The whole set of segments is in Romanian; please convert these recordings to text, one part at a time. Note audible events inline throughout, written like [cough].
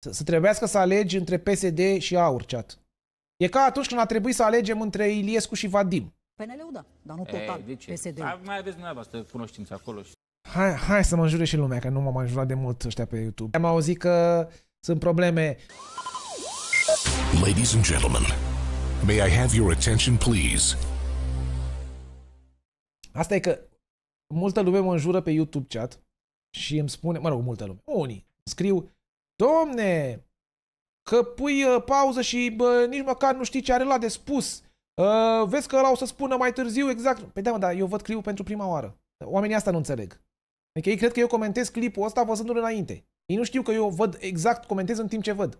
Să, să trebuiască să alegi între PSD și AUR, chat. E ca atunci când a trebuit să alegem între Iliescu și Vadim. PNL-ul păi da, dar nu total. Ei, de ce? psd Hai, Mai aveți dumneavoastră cunoștință acolo. Și... Hai, hai să mă înjure și lumea, că nu m-am mai jurat de mult ăștia pe YouTube. Am auzit că sunt probleme. Ladies and gentlemen, may I have your attention please? Asta e că multă lume mă înjură pe YouTube chat și îmi spune, mă rog, multă lume, unii, scriu, Domne, că pui uh, pauză și bă, nici măcar nu știi ce are la de spus. Uh, vezi că ăla o să spună mai târziu exact. Păi da, mă, dar eu văd clipul pentru prima oară. Oamenii asta nu înțeleg. Adică ei cred că eu comentez clipul ăsta văzându-l înainte. Ei nu știu că eu văd exact, comentez în timp ce văd.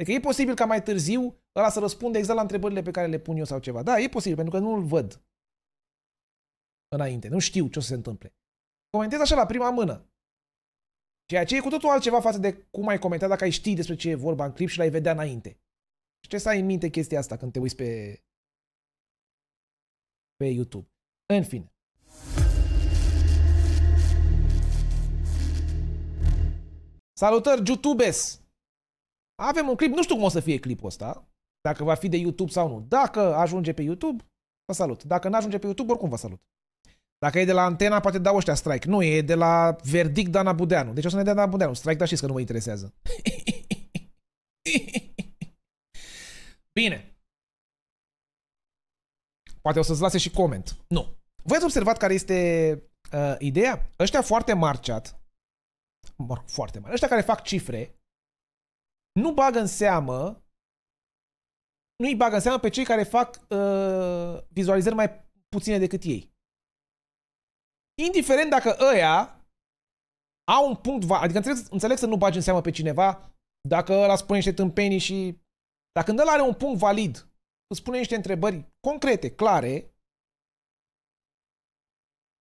Adică e posibil ca mai târziu ăla să răspundă exact la întrebările pe care le pun eu sau ceva. Da, e posibil, pentru că nu-l văd înainte. Nu știu ce o să se întâmple. Comentez așa la prima mână. Ceea ce e cu totul altceva față de cum ai comentat dacă ai ști despre ce e vorba în clip și l-ai vedea înainte. Și ce să ai în minte chestia asta când te uiți pe, pe YouTube. În fine. Salutări, YouTubes! Avem un clip, nu știu cum o să fie clipul ăsta, dacă va fi de YouTube sau nu. Dacă ajunge pe YouTube, vă salut. Dacă nu ajunge pe YouTube, oricum vă salut. Dacă e de la antena, poate dau ăștia strike. Nu, e de la verdict Dana Budeanu. Deci o să ne dea Dana Budeanu. Strike, dar știți că nu mă interesează. [laughs] Bine. Poate o să-ți lase și coment. Nu. Voi ați observat care este uh, ideea? Ăștia foarte marciat, mă rog, foarte mari, ăștia care fac cifre, nu bagă în seamă, nu îi bagă în seamă pe cei care fac uh, vizualizări mai puține decât ei. Indiferent dacă ăia au un punct, va- adică înțeleg, înțeleg să nu bagi în seamă pe cineva dacă ăla spune niște tâmpenii și... Dar când ăla are un punct valid, îți spune niște întrebări concrete, clare,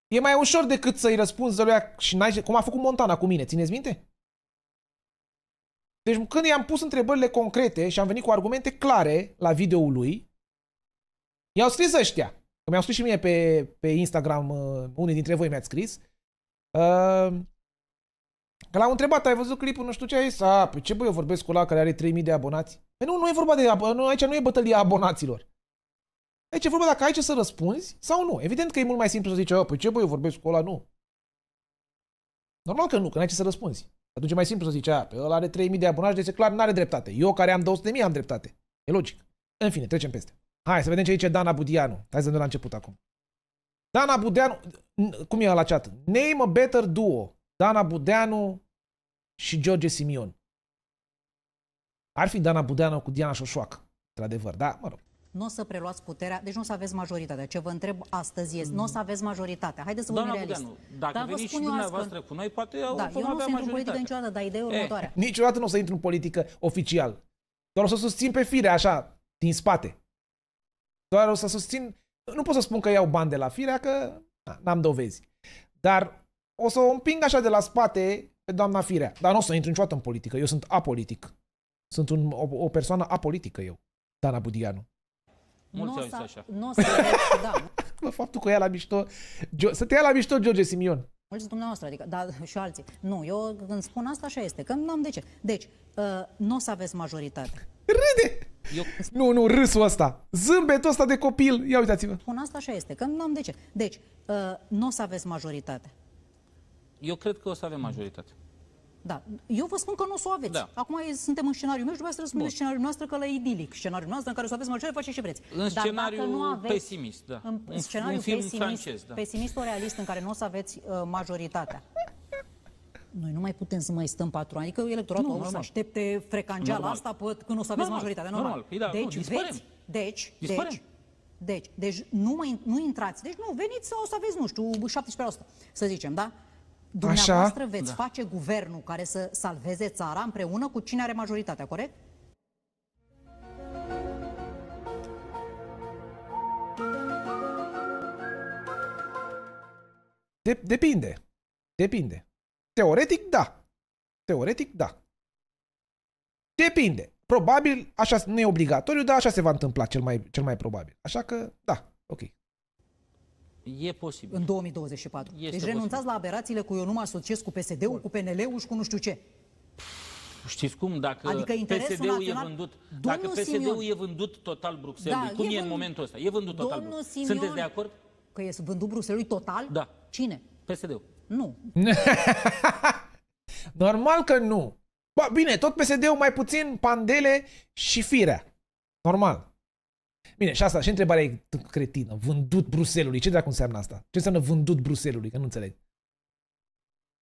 e mai ușor decât să-i răspunzi lui și n-ai, cum a făcut Montana cu mine, țineți minte? Deci când i-am pus întrebările concrete și am venit cu argumente clare la videoul lui, i-au scris ăștia mi-au scris și mie pe, pe Instagram, uh, unii dintre voi mi-ați scris, uh, că l-au întrebat, ai văzut clipul, nu știu ce ai zis, a, pe păi ce băi, eu vorbesc cu ăla care are 3000 de abonați? Păi nu, nu e vorba de, nu, aici nu e bătălia abonaților. Aici e vorba dacă ai ce să răspunzi sau nu. Evident că e mult mai simplu să zici, a, pe păi ce băi, eu vorbesc cu ăla, nu. Normal că nu, că n-ai ce să răspunzi. Atunci e mai simplu să zici, a, pe ăla are 3000 de abonați, deci clar, n-are dreptate. Eu care am 200.000 am dreptate. E logic. În fine, trecem peste. Hai să vedem ce zice Dana Budianu. Hai să vedem la început acum. Dana Budeanu, cum e la chat? Name a better duo. Dana Budeanu și George Simion. Ar fi Dana Budeanu cu Diana Șoșoac, într-adevăr, da? Mă rog. Nu o să preluați puterea, deci nu o să aveți majoritatea. Ce vă întreb astăzi este, nu o să aveți majoritatea. Haideți să vă realist. Budeanu, dacă dar veniți și dumneavoastră astfel... cu noi, poate da, vom eu nu intru în politică niciodată, dar ideea e următoarea. Eh, niciodată nu o să intru în politică oficial. Doar o să susțin pe fire, așa, din spate doar o să susțin, nu pot să spun că iau bani de la firea, că n-am dovezi. Dar o să o împing așa de la spate pe doamna firea. Dar nu o să intru niciodată în politică, eu sunt apolitic. Sunt un, o, o persoană apolitică eu, Dana Budianu. Mulți au așa. Nu să [laughs] da. faptul că ea la mișto, să te ia la mișto George Simion. Mulți dumneavoastră, adică, dar și alții. Nu, eu când spun asta, așa este, că nu am de ce. Deci, uh, nu o să aveți majoritate. Râde! Eu... Nu, nu, râsul ăsta. Zâmbetul ăsta de copil. Ia uitați-vă. Spun asta așa este, că nu am de ce. Deci, uh, nu o să aveți majoritate. Eu cred că o să avem majoritate. Da. Eu vă spun că nu o să o aveți. Da. Acum suntem în scenariul meu și dumneavoastră răspundeți scenariul noastră că la idilic. Scenariul nostru în care o să aveți majoritate, faceți ce vreți. În Dar scenariu dacă nu aveți, pesimist, da. În, în scenariu un film pesimist, francez, da. pesimist o realist în care nu o să aveți uh, majoritatea noi nu mai putem să mai stăm patru ani. că electoratul nu, o să aștepte frecangeala asta păt, când o să aveți normal. majoritatea. Normal. normal. Păi da, deci, nu, veți, deci, deci, deci, deci nu, mai, nu intrați. Deci nu, veniți sau o să aveți, nu știu, 17%, să zicem, da? Dumneavoastră Așa? veți da. face guvernul care să salveze țara împreună cu cine are majoritatea, corect? Depinde. Depinde. Teoretic, da. Teoretic, da. Depinde. Probabil, așa nu e obligatoriu, dar așa se va întâmpla cel mai, cel mai probabil. Așa că, da, ok. E posibil. În 2024. Este deci posibil. renunțați la aberațiile cu eu nu mă asociez cu PSD-ul, cu PNL-ul și cu nu știu ce. Știți cum? Dacă adică PSD-ul național... e vândut, dacă PSD-ul e vândut total Bruxelles, da, cum e, vând... e în momentul ăsta? E vândut total Domnul Simion... Sunteți de acord? Că e vândut Bruxelles total? Da. Cine? PSD-ul. Nu. [laughs] Normal că nu. Ba, bine, tot PSD-ul mai puțin pandele și firea. Normal. Bine, și asta, și întrebarea e cretină. Vândut Bruselului. Ce dracu înseamnă asta? Ce înseamnă vândut Bruselului? Că nu înțeleg.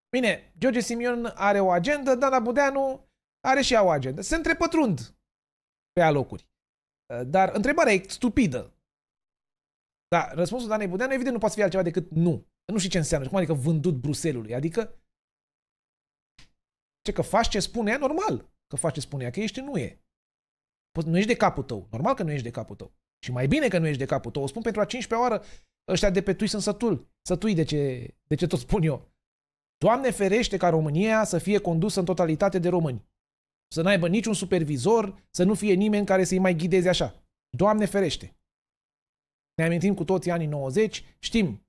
Bine, George Simion are o agendă, Dana Budeanu are și ea o agendă. Se întrepătrund pe alocuri. Uh, dar întrebarea e stupidă. Da, răspunsul Danei Budeanu evident nu poate fi altceva decât nu. Nu știi ce înseamnă. Cum adică vândut Bruselului? Adică ce că faci ce spune ea, normal că faci ce spune ea, că ești nu e. Nu ești de capul tău. Normal că nu ești de capul tău. Și mai bine că nu ești de capul tău. O spun pentru a 15-a oară, ăștia de pe tui sunt sătul. Sătui de ce, de ce tot spun eu. Doamne ferește ca România să fie condusă în totalitate de români. Să n-aibă niciun supervizor, să nu fie nimeni care să-i mai ghideze așa. Doamne ferește! Ne amintim cu toții anii 90, știm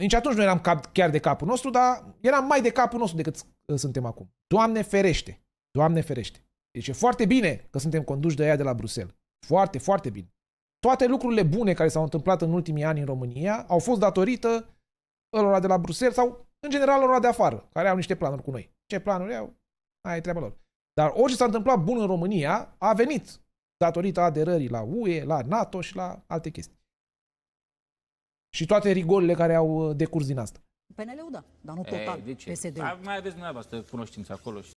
nici atunci nu eram cap, chiar de capul nostru, dar eram mai de capul nostru decât uh, suntem acum. Doamne ferește! Doamne ferește! Deci e foarte bine că suntem conduși de aia de la Bruxelles. Foarte, foarte bine. Toate lucrurile bune care s-au întâmplat în ultimii ani în România au fost datorită lor de la Bruxelles sau, în general, lor de afară, care au niște planuri cu noi. Ce planuri au? Aia e treaba lor. Dar orice s-a întâmplat bun în România a venit datorită aderării la UE, la NATO și la alte chestii și toate rigorile care au uh, decurs din asta. PNL-ul da, dar nu total. Ei, deci, de ce? psd -ul. Mai aveți dumneavoastră cunoștință acolo și...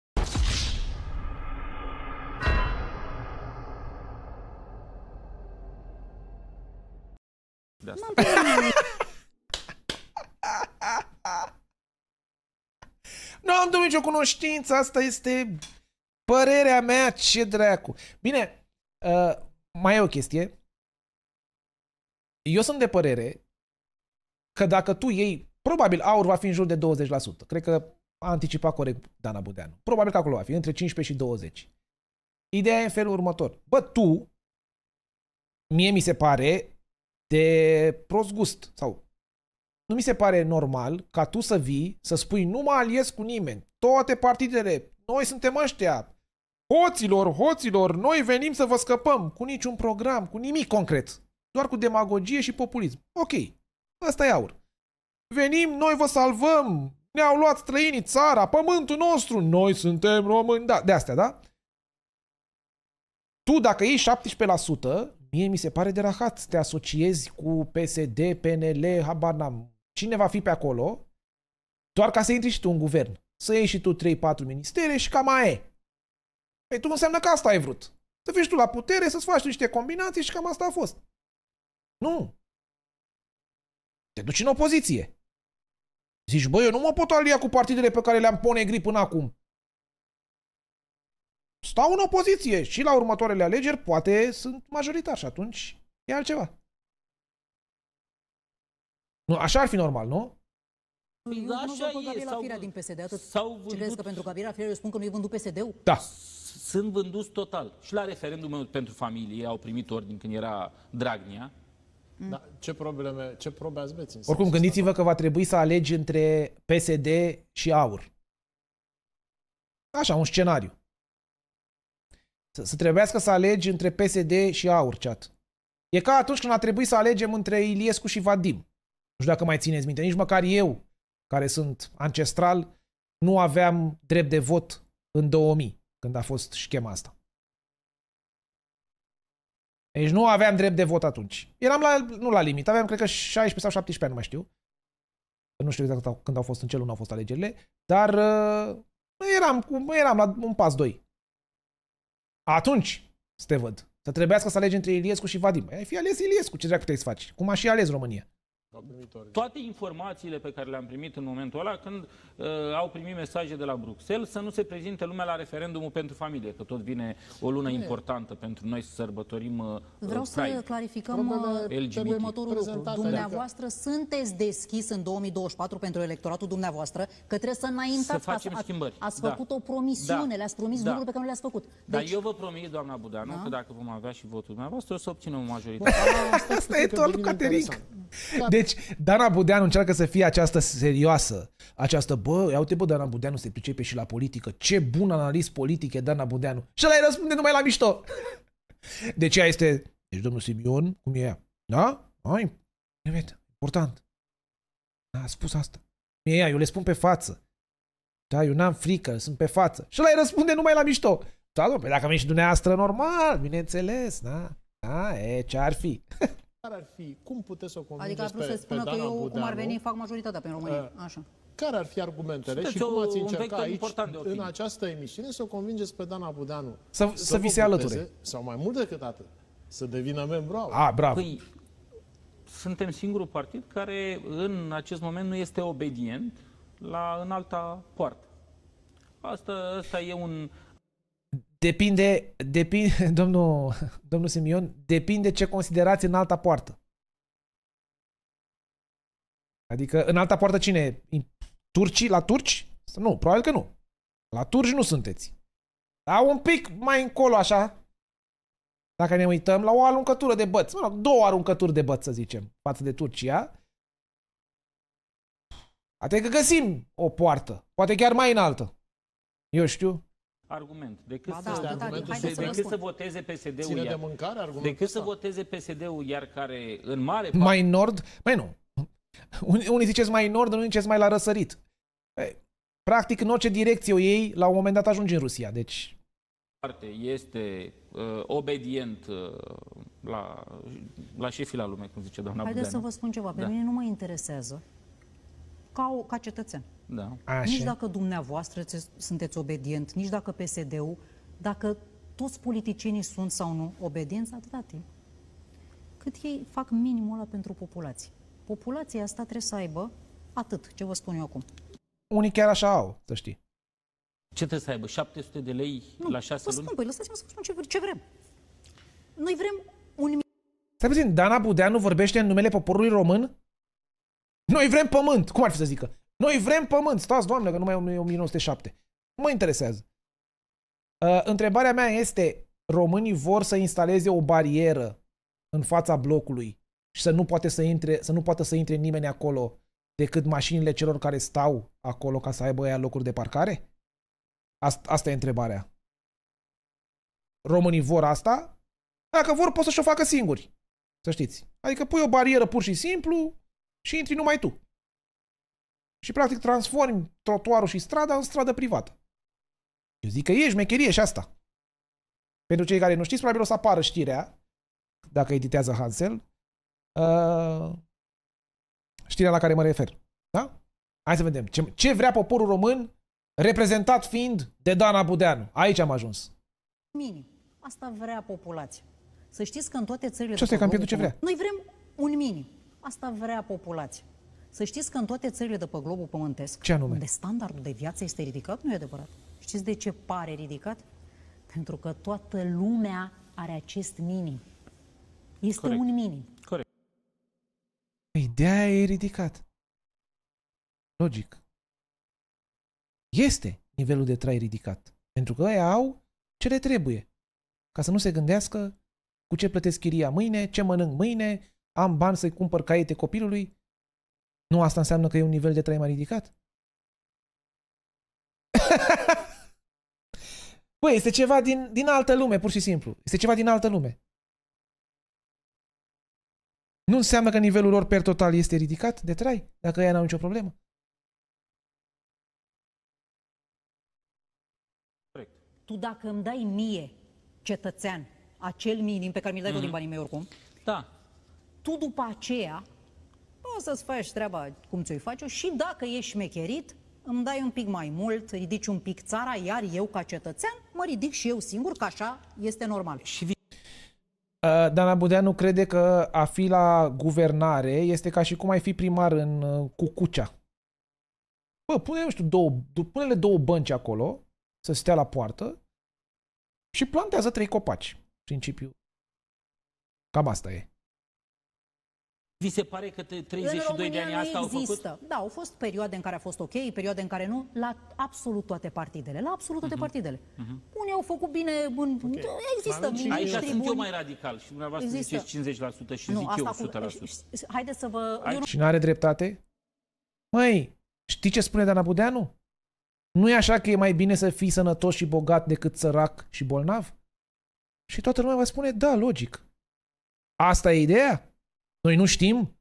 De asta. nu am [laughs] de nicio cunoștință, asta este părerea mea, ce dracu. Bine, uh, mai e o chestie. Eu sunt de părere că dacă tu iei, probabil aur va fi în jur de 20%. Cred că a anticipat corect Dana Budeanu. Probabil că acolo va fi, între 15 și 20. Ideea e în felul următor. Bă, tu, mie mi se pare de prost gust sau nu mi se pare normal ca tu să vii să spui nu mă aliez cu nimeni, toate partidele, noi suntem ăștia, hoților, hoților, noi venim să vă scăpăm, cu niciun program, cu nimic concret, doar cu demagogie și populism. Ok, Ăsta e aur. Venim, noi vă salvăm, ne-au luat străinii țara, pământul nostru, noi suntem români, da, de astea, da? Tu, dacă iei 17%, mie mi se pare de rahat să te asociezi cu PSD, PNL, habar n-am. Cine va fi pe acolo? Doar ca să intri și tu în guvern. Să iei și tu 3-4 ministere și cam aia e. Păi tu înseamnă că asta ai vrut. Să fii tu la putere, să-ți faci niște combinații și cam asta a fost. Nu. Te duci în opoziție. Zici, băi, eu nu mă pot alia cu partidele pe care le-am gri până acum. Stau în opoziție și la următoarele alegeri poate sunt majoritar și atunci e altceva. Nu, așa ar fi normal, nu? Eu păi nu așa vă e, la firea din PSD, atât. Vândut... Crezi că pentru Gabriela Firea eu spun că nu-i vândut PSD-ul? Da. Sunt vânduți total. Și la referendumul pentru familie au primit ordin când era Dragnea, Mm. Da, ce, probleme, ce probe ați veți? Oricum, gândiți-vă că va trebui să alegi între PSD și AUR. Așa, un scenariu. Să, să trebuiască să alegi între PSD și AUR, chat. E ca atunci când a trebuit să alegem între Iliescu și Vadim. Nu știu dacă mai țineți minte, nici măcar eu, care sunt ancestral, nu aveam drept de vot în 2000, când a fost schema asta. Deci nu aveam drept de vot atunci. Eram la, nu la limit, aveam cred că 16 sau 17 ani, nu mai știu. Nu știu exact când au fost, în ce lună au fost alegerile, dar uh, nu eram, eram la un pas doi. Atunci, să te văd, să trebuiască să alegi între Iliescu și Vadim. Ai fi ales Iliescu, ce dracu puteai să faci? Cum aș și ales România? toate informațiile pe care le-am primit în momentul ăla, când uh, au primit mesaje de la Bruxelles, să nu se prezinte lumea la referendumul pentru familie, că tot vine o lună Bine. importantă pentru noi să sărbătorim uh, Vreau Pride. să clarificăm uh, următorul lucru. Dumneavoastră adică... sunteți deschis în 2024 pentru electoratul dumneavoastră, că trebuie să înaintați. Să facem schimbări. Ați da. făcut o da. promisiune, da. le-ați promis da. lucruri pe care nu le-ați făcut. Da, deci... Dar eu vă promit, doamna Budeanu, da? că dacă vom avea și votul dumneavoastră, o să obținem o majoritate. Asta e tot, Cateric. Da, de deci deci, Dana Budeanu încearcă să fie această serioasă, această, bă, ia uite bă, Dana Budeanu se pricepe și la politică, ce bun analist politic e Dana Budeanu. Și ăla îi răspunde numai la mișto. [laughs] Deci ea este, deci domnul Simion, cum e ea? Da? Ai, important. A spus asta. e ea, eu le spun pe față. Da, eu n-am frică, sunt pe față. Și ăla îi răspunde numai la mișto. Da, domnule, dacă mi și dumneavoastră, normal, bineînțeles, da? Da, e, ce ar fi? [laughs] Care ar fi, cum puteți să o convingeți Adică ar să spună pe că eu, Budeanu, cum ar veni, fac majoritatea pe ă, România. Uh, Așa. Care ar fi argumentele Sunteți și cum ați încerca aici, în această emisiune, să o convingeți pe Dana Budeanu să, să, să vi se alăture? Sau mai mult decât atât, să devină membru al. Ah, bravo. Păi, suntem singurul partid care în acest moment nu este obedient la înalta poartă. Asta, asta e un Depinde, depinde [laughs] domnul, domnul Simion, depinde ce considerați în alta poartă. Adică în alta poartă cine? Turcii? La turci? Nu, probabil că nu. La turci nu sunteți. Dar un pic mai încolo așa, dacă ne uităm la o aruncătură de băți. mă rog, două aruncături de băți, să zicem, față de Turcia, că găsim o poartă, poate chiar mai înaltă. Eu știu argument. Decât, da, să, da, da, da să, decât să voteze PSD-ul. Iar, de mâncare, argumentul decât să voteze PSD-ul, iar care în mare... Mai nord? Mai nu. Unii ziceți mai nord, unii ziceți mai la răsărit. Păi, practic, în orice direcție o iei, la un moment dat ajungi în Rusia. Deci... Parte este uh, obedient uh, la, la șefii la lume, cum zice doamna Haideți Budeanu. să vă spun ceva. Pe da. mine nu mă interesează ca, o, ca cetățen. Da. Așa. Nici dacă dumneavoastră sunteți obedient, nici dacă PSD-ul, dacă toți politicienii sunt sau nu obedienți atâta timp cât ei fac minimul ăla pentru populație. Populația asta trebuie să aibă atât, ce vă spun eu acum. Unii chiar așa au, să știi. Ce trebuie să aibă? 700 de lei nu, la 6 luni? Spun, păi, lăsați-mă să vă spun ce, ce vrem. Noi vrem un... Stai puțin, Dana Budeanu vorbește în numele poporului român? Noi vrem pământ. Cum ar fi să zică? Noi vrem pământ. Stați, doamne, că numai e 1907. Mă interesează. Uh, întrebarea mea este, românii vor să instaleze o barieră în fața blocului și să nu, poate să, intre, să nu poată să intre nimeni acolo decât mașinile celor care stau acolo ca să aibă aia locuri de parcare? Asta, asta e întrebarea. Românii vor asta? Dacă vor, pot să-și o facă singuri. Să știți. Adică pui o barieră pur și simplu, și intri numai tu. Și practic transformi trotuarul și strada în stradă privată. Eu zic că e șmecherie și asta. Pentru cei care nu știți, probabil o să apară știrea, dacă editează Hansel, uh, știrea la care mă refer. Da? Hai să vedem. Ce, ce vrea poporul român reprezentat fiind de Dana Budeanu? Aici am ajuns. Mini. Asta vrea populația. Să știți că în toate țările... Ce asta e campion ce vrea? Noi vrem un mini. Asta vrea populația. Să știți că în toate țările de pe globul pământesc, ce anume? unde standardul de viață este ridicat, nu e adevărat. Știți de ce pare ridicat? Pentru că toată lumea are acest minim. Este Corect. un minim. Corect. Ideea păi, e ridicat. Logic. Este nivelul de trai ridicat. Pentru că ei au ce le trebuie. Ca să nu se gândească cu ce plătesc chiria mâine, ce mănânc mâine, am bani să-i cumpăr caiete copilului, nu asta înseamnă că e un nivel de trai mai ridicat? Păi, [laughs] este ceva din, din altă lume, pur și simplu. Este ceva din altă lume. Nu înseamnă că nivelul lor per total este ridicat de trai, dacă ei n-au nicio problemă. Tu dacă îmi dai mie, cetățean, acel minim pe care mi-l dai mm-hmm. din mhm. banii mei oricum, da tu după aceea poți să-ți faci treaba cum ți-o faci și dacă ești mecherit, îmi dai un pic mai mult, ridici un pic țara, iar eu ca cetățean mă ridic și eu singur, că așa este normal. Și uh, Dana Budeanu crede că a fi la guvernare este ca și cum ai fi primar în uh, Cucucea. Bă, pune, nu știu, două, pune-le două bănci acolo, să stea la poartă și plantează trei copaci. Principiul. Cam asta e. Vi se pare că 32 de ani asta au există. făcut? Da, au fost perioade în care a fost ok, perioade în care nu, la absolut toate partidele, la absolut toate uh mhm. -huh. partidele. Uh mhm. -huh. Unii au făcut bine, bun, okay. există Aici ministri sunt eu mai radical și dumneavoastră există. ziceți 50% și nu, zic eu 100%. Cu... Haideți să vă... Nu... Și nu are dreptate? Măi, știi ce spune Dana Budeanu? nu e așa că e mai bine să fii sănătos și bogat decât sărac și bolnav? Și toată lumea va spune, da, logic. Asta e ideea? Noi nu știm?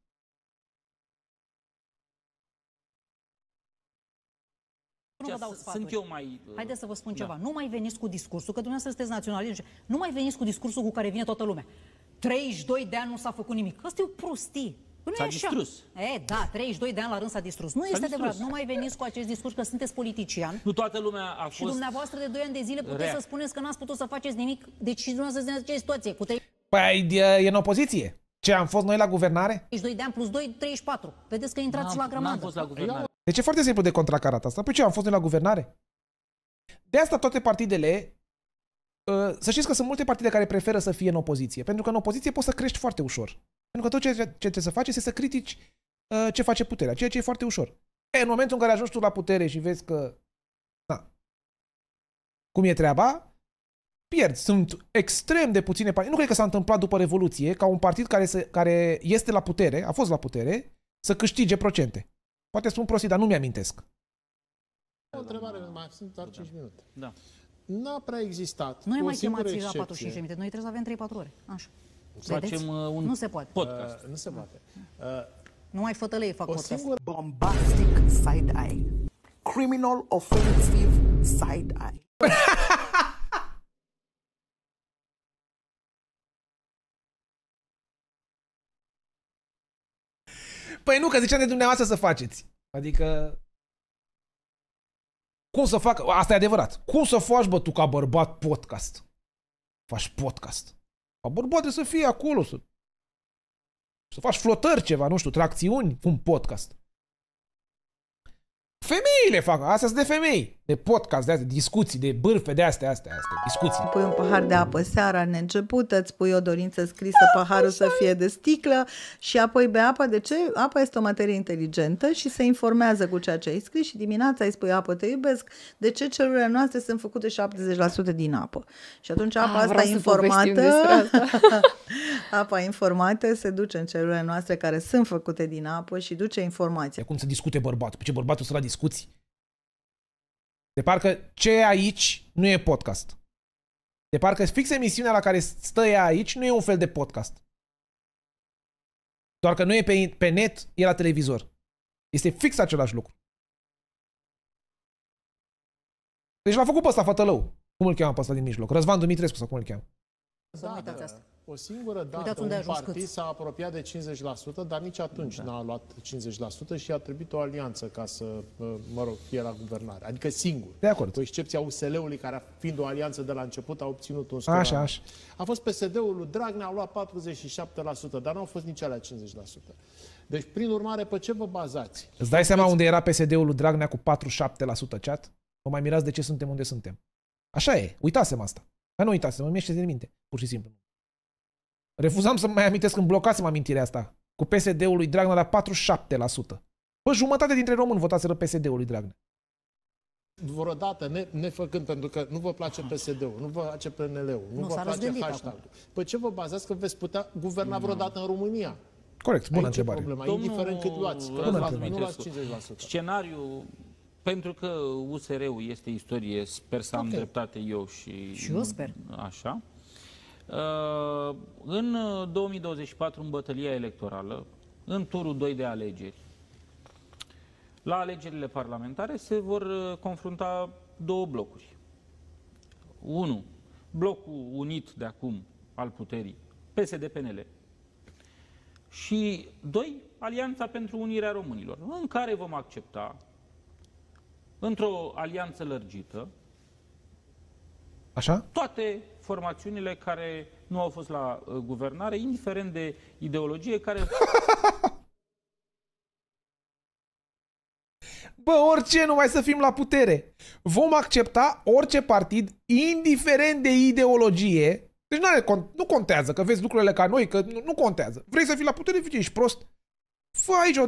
vă dau Sunt eu mai... Uh, Haideți să vă spun da. ceva. Nu mai veniți cu discursul, că dumneavoastră sunteți naționalist. Nu mai veniți cu discursul cu care vine toată lumea. 32 de ani nu s-a făcut nimic. Asta e o prostie. s-a distrus. E, da, 32 de ani la rând s-a distrus. Nu este adevărat. Nu mai veniți cu acest discurs că sunteți politician. Nu toată lumea a fost... Și dumneavoastră de 2 ani de zile puteți rea. să spuneți că n-ați putut să faceți nimic. Deci și dumneavoastră în această situație. Puteți... Păi e în opoziție. Ce, am fost noi la guvernare? 22 deci de ani plus 2, 34. Vedeți că intrați la grămadă. fost la păi guvernare. Deci e foarte simplu de contracarat asta. Păi ce, am fost noi la guvernare? De asta toate partidele, ă, să știți că sunt multe partide care preferă să fie în opoziție. Pentru că în opoziție poți să crești foarte ușor. Pentru că tot ce, ce trebuie să faci este să critici ă, ce face puterea, ceea ce e foarte ușor. E, în momentul în care ajungi tu la putere și vezi că na, cum e treaba, pierd. Sunt extrem de puține partide. Nu cred că s-a întâmplat după Revoluție ca un partid care, se, care este la putere, a fost la putere, să câștige procente. Poate spun prostii, dar nu mi-amintesc. O întrebare, mai sunt doar 5 minute. Da. Nu a prea existat. Nu e mai chemați la 45 minute. Noi trebuie să avem 3-4 ore. Așa. Facem uh, un nu se poate. podcast. Uh, nu se da. poate. Da. Uh, nu mai fătălei fac o podcast. Singură... Bombastic side-eye. Criminal offensive side-eye. [laughs] Păi nu, că ziceam de dumneavoastră să faceți. Adică... Cum să fac... Asta e adevărat. Cum să faci, bă, tu ca bărbat podcast? Faci podcast. Ca bărbat trebuie să fie acolo, să... Să faci flotări ceva, nu știu, tracțiuni un podcast. Femeile fac, astea sunt de femei de podcast, de astea, discuții, de bârfe, de astea, astea, astea, discuții. Pui un pahar de apă seara în început, îți pui o dorință scrisă, da, paharul să fie de sticlă și apoi bea apă. De ce? Apa este o materie inteligentă și se informează cu ceea ce ai scris și dimineața îi spui apă, te iubesc. De ce celulele noastre sunt făcute 70% din apă? Și atunci apa A, ah, asta informată, asta. [laughs] apa informată se duce în celulele noastre care sunt făcute din apă și duce informație. Cum să discute bărbatul? Pe păi ce bărbatul să la discuții? De parcă ce e aici nu e podcast. De parcă fix emisiunea la care stă ea aici nu e un fel de podcast. Doar că nu e pe, pe net, e la televizor. Este fix același lucru. Deci l-a făcut pe ăsta, fătălău. Cum îl cheamă pe ăsta din mijloc? Răzvan Dumitrescu sau cum îl cheamă? Să da, da. O singură dată un partid s-a apropiat de 50%, dar nici atunci da. n-a luat 50% și a trebuit o alianță ca să, mă rog, fie la guvernare. Adică singur. De acord. Cu excepția USL-ului, care fiind o alianță de la început, a obținut un scor. Așa, așa. A fost PSD-ul lui Dragnea, a luat 47%, dar nu au fost nici alea 50%. Deci, prin urmare, pe ce vă bazați? Îți dai seama unde era PSD-ul lui Dragnea cu 47% chat? Vă mai mirați de ce suntem unde suntem. Așa e, uitasem asta. Dar nu uitasem, îmi ieșe din minte, pur și simplu. Refuzam să mai amintesc când blocasem amintirea asta. Cu PSD-ul lui Dragnea la 47%. Bă, jumătate dintre români votaseră PSD-ul lui Dragnea. Vreodată, ne, nefăcând, pentru că nu vă place ah. PSD-ul, nu vă place PNL-ul, nu, nu vă place hashtag-ul. Pe păi ce vă bazați că veți putea guverna vreodată în România? Corect, bună Aici întrebare. Problema, Domnul indiferent cât luați, că luați, nu luați 50%. Scenariu, pentru că USR-ul este istorie, sper să okay. am dreptate eu și... Și eu sper. Așa. Uh, în 2024, uh, în bătălia electorală, în turul 2 de alegeri, la alegerile parlamentare se vor uh, confrunta două blocuri. Unu, blocul unit de acum al puterii, PSD-PNL, și doi, Alianța pentru Unirea Românilor, în care vom accepta, într-o alianță lărgită, Așa? toate formațiunile care nu au fost la uh, guvernare, indiferent de ideologie, care... [laughs] Bă, orice, mai să fim la putere. Vom accepta orice partid, indiferent de ideologie. Deci nu, nu contează că vezi lucrurile ca noi, că nu, nu contează. Vrei să fii la putere, fii ești prost. Fă aici o,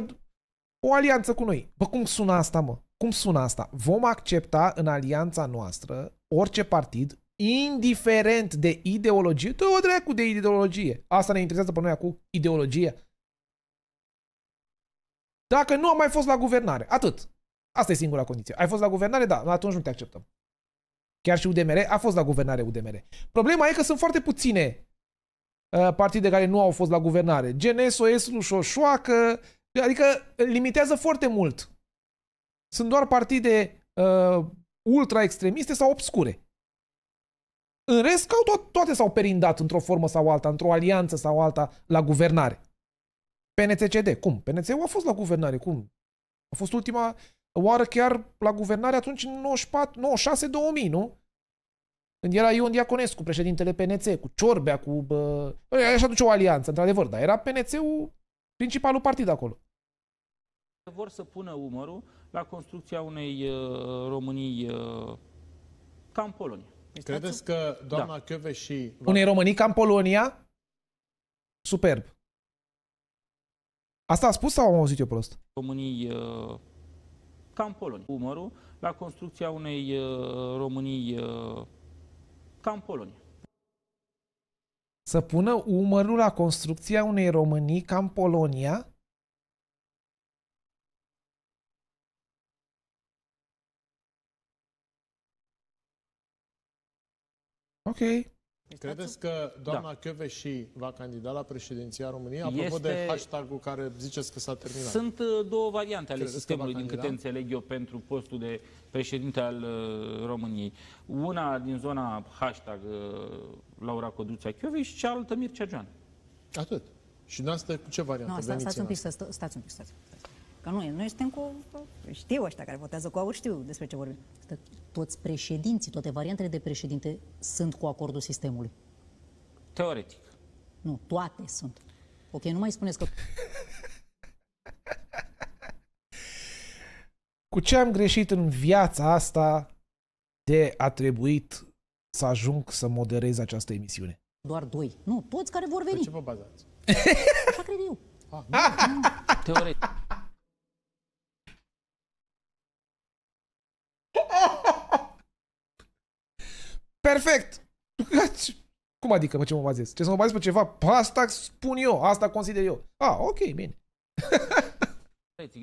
o alianță cu noi. Bă, cum sună asta, mă? Cum sună asta? Vom accepta în alianța noastră orice partid, indiferent de ideologie, tu o dracu de ideologie. Asta ne interesează pe noi acum, ideologia. Dacă nu am mai fost la guvernare, atât. Asta e singura condiție. Ai fost la guvernare? Da, atunci nu te acceptăm. Chiar și UDMR a fost la guvernare UDMR. Problema e că sunt foarte puține uh, partide care nu au fost la guvernare. GNSOS-ul și adică limitează foarte mult. Sunt doar partide uh, ultra-extremiste sau obscure. În rest, ca to- toate s-au perindat într-o formă sau alta, într-o alianță sau alta la guvernare. PNCCD, cum? pnc a fost la guvernare, cum? A fost ultima oară chiar la guvernare atunci în 96-2000, nu? Când era Ion Diaconescu, președintele PNC, cu Ciorbea, cu... Bă... Așa duce o alianță, într-adevăr, dar era PNC-ul principalul partid acolo. Vor să pună umărul la construcția unei uh, Românii uh, ca în Polonia. Credeți că doamna da. și... Unei românii ca în Polonia? Superb. Asta a spus sau am auzit eu prost? Românii uh, ca în Polonia. Umărul la construcția unei uh, Românii uh, ca în Polonia. Să pună umărul la construcția unei Românii ca în Polonia? Ok. Credeți că doamna da. și va candida la președinția României? Apropo este... de hashtag-ul care ziceți că s-a terminat. Sunt uh, două variante ale Credeți sistemului, din câte înțeleg eu, pentru postul de președinte al uh, României. Una din zona hashtag uh, Laura Codruța Chioveș și cealaltă Mircea Joan. Atât. Și dumneavoastră cu ce variantă no, sta, veniți stați, un pic, stați, stați un pic, stați. Că nu, noi suntem cu... Știu ăștia care votează cu aur, știu despre ce vorbim. Stă, toți președinții, toate variantele de președinte sunt cu acordul sistemului. Teoretic. Nu, toate sunt. Ok, nu mai spuneți că... cu ce am greșit în viața asta de a trebuit să ajung să moderez această emisiune? Doar doi. Nu, toți care vor veni. Pe ce vă bazați? Așa cred eu. Ah, nu, nu. Teoretic. Perfect! Cum adică, mă, ce mă bazez? Ce să mă bazez pe ceva? Asta spun eu, asta consider eu. Ah, ok, bine. [laughs]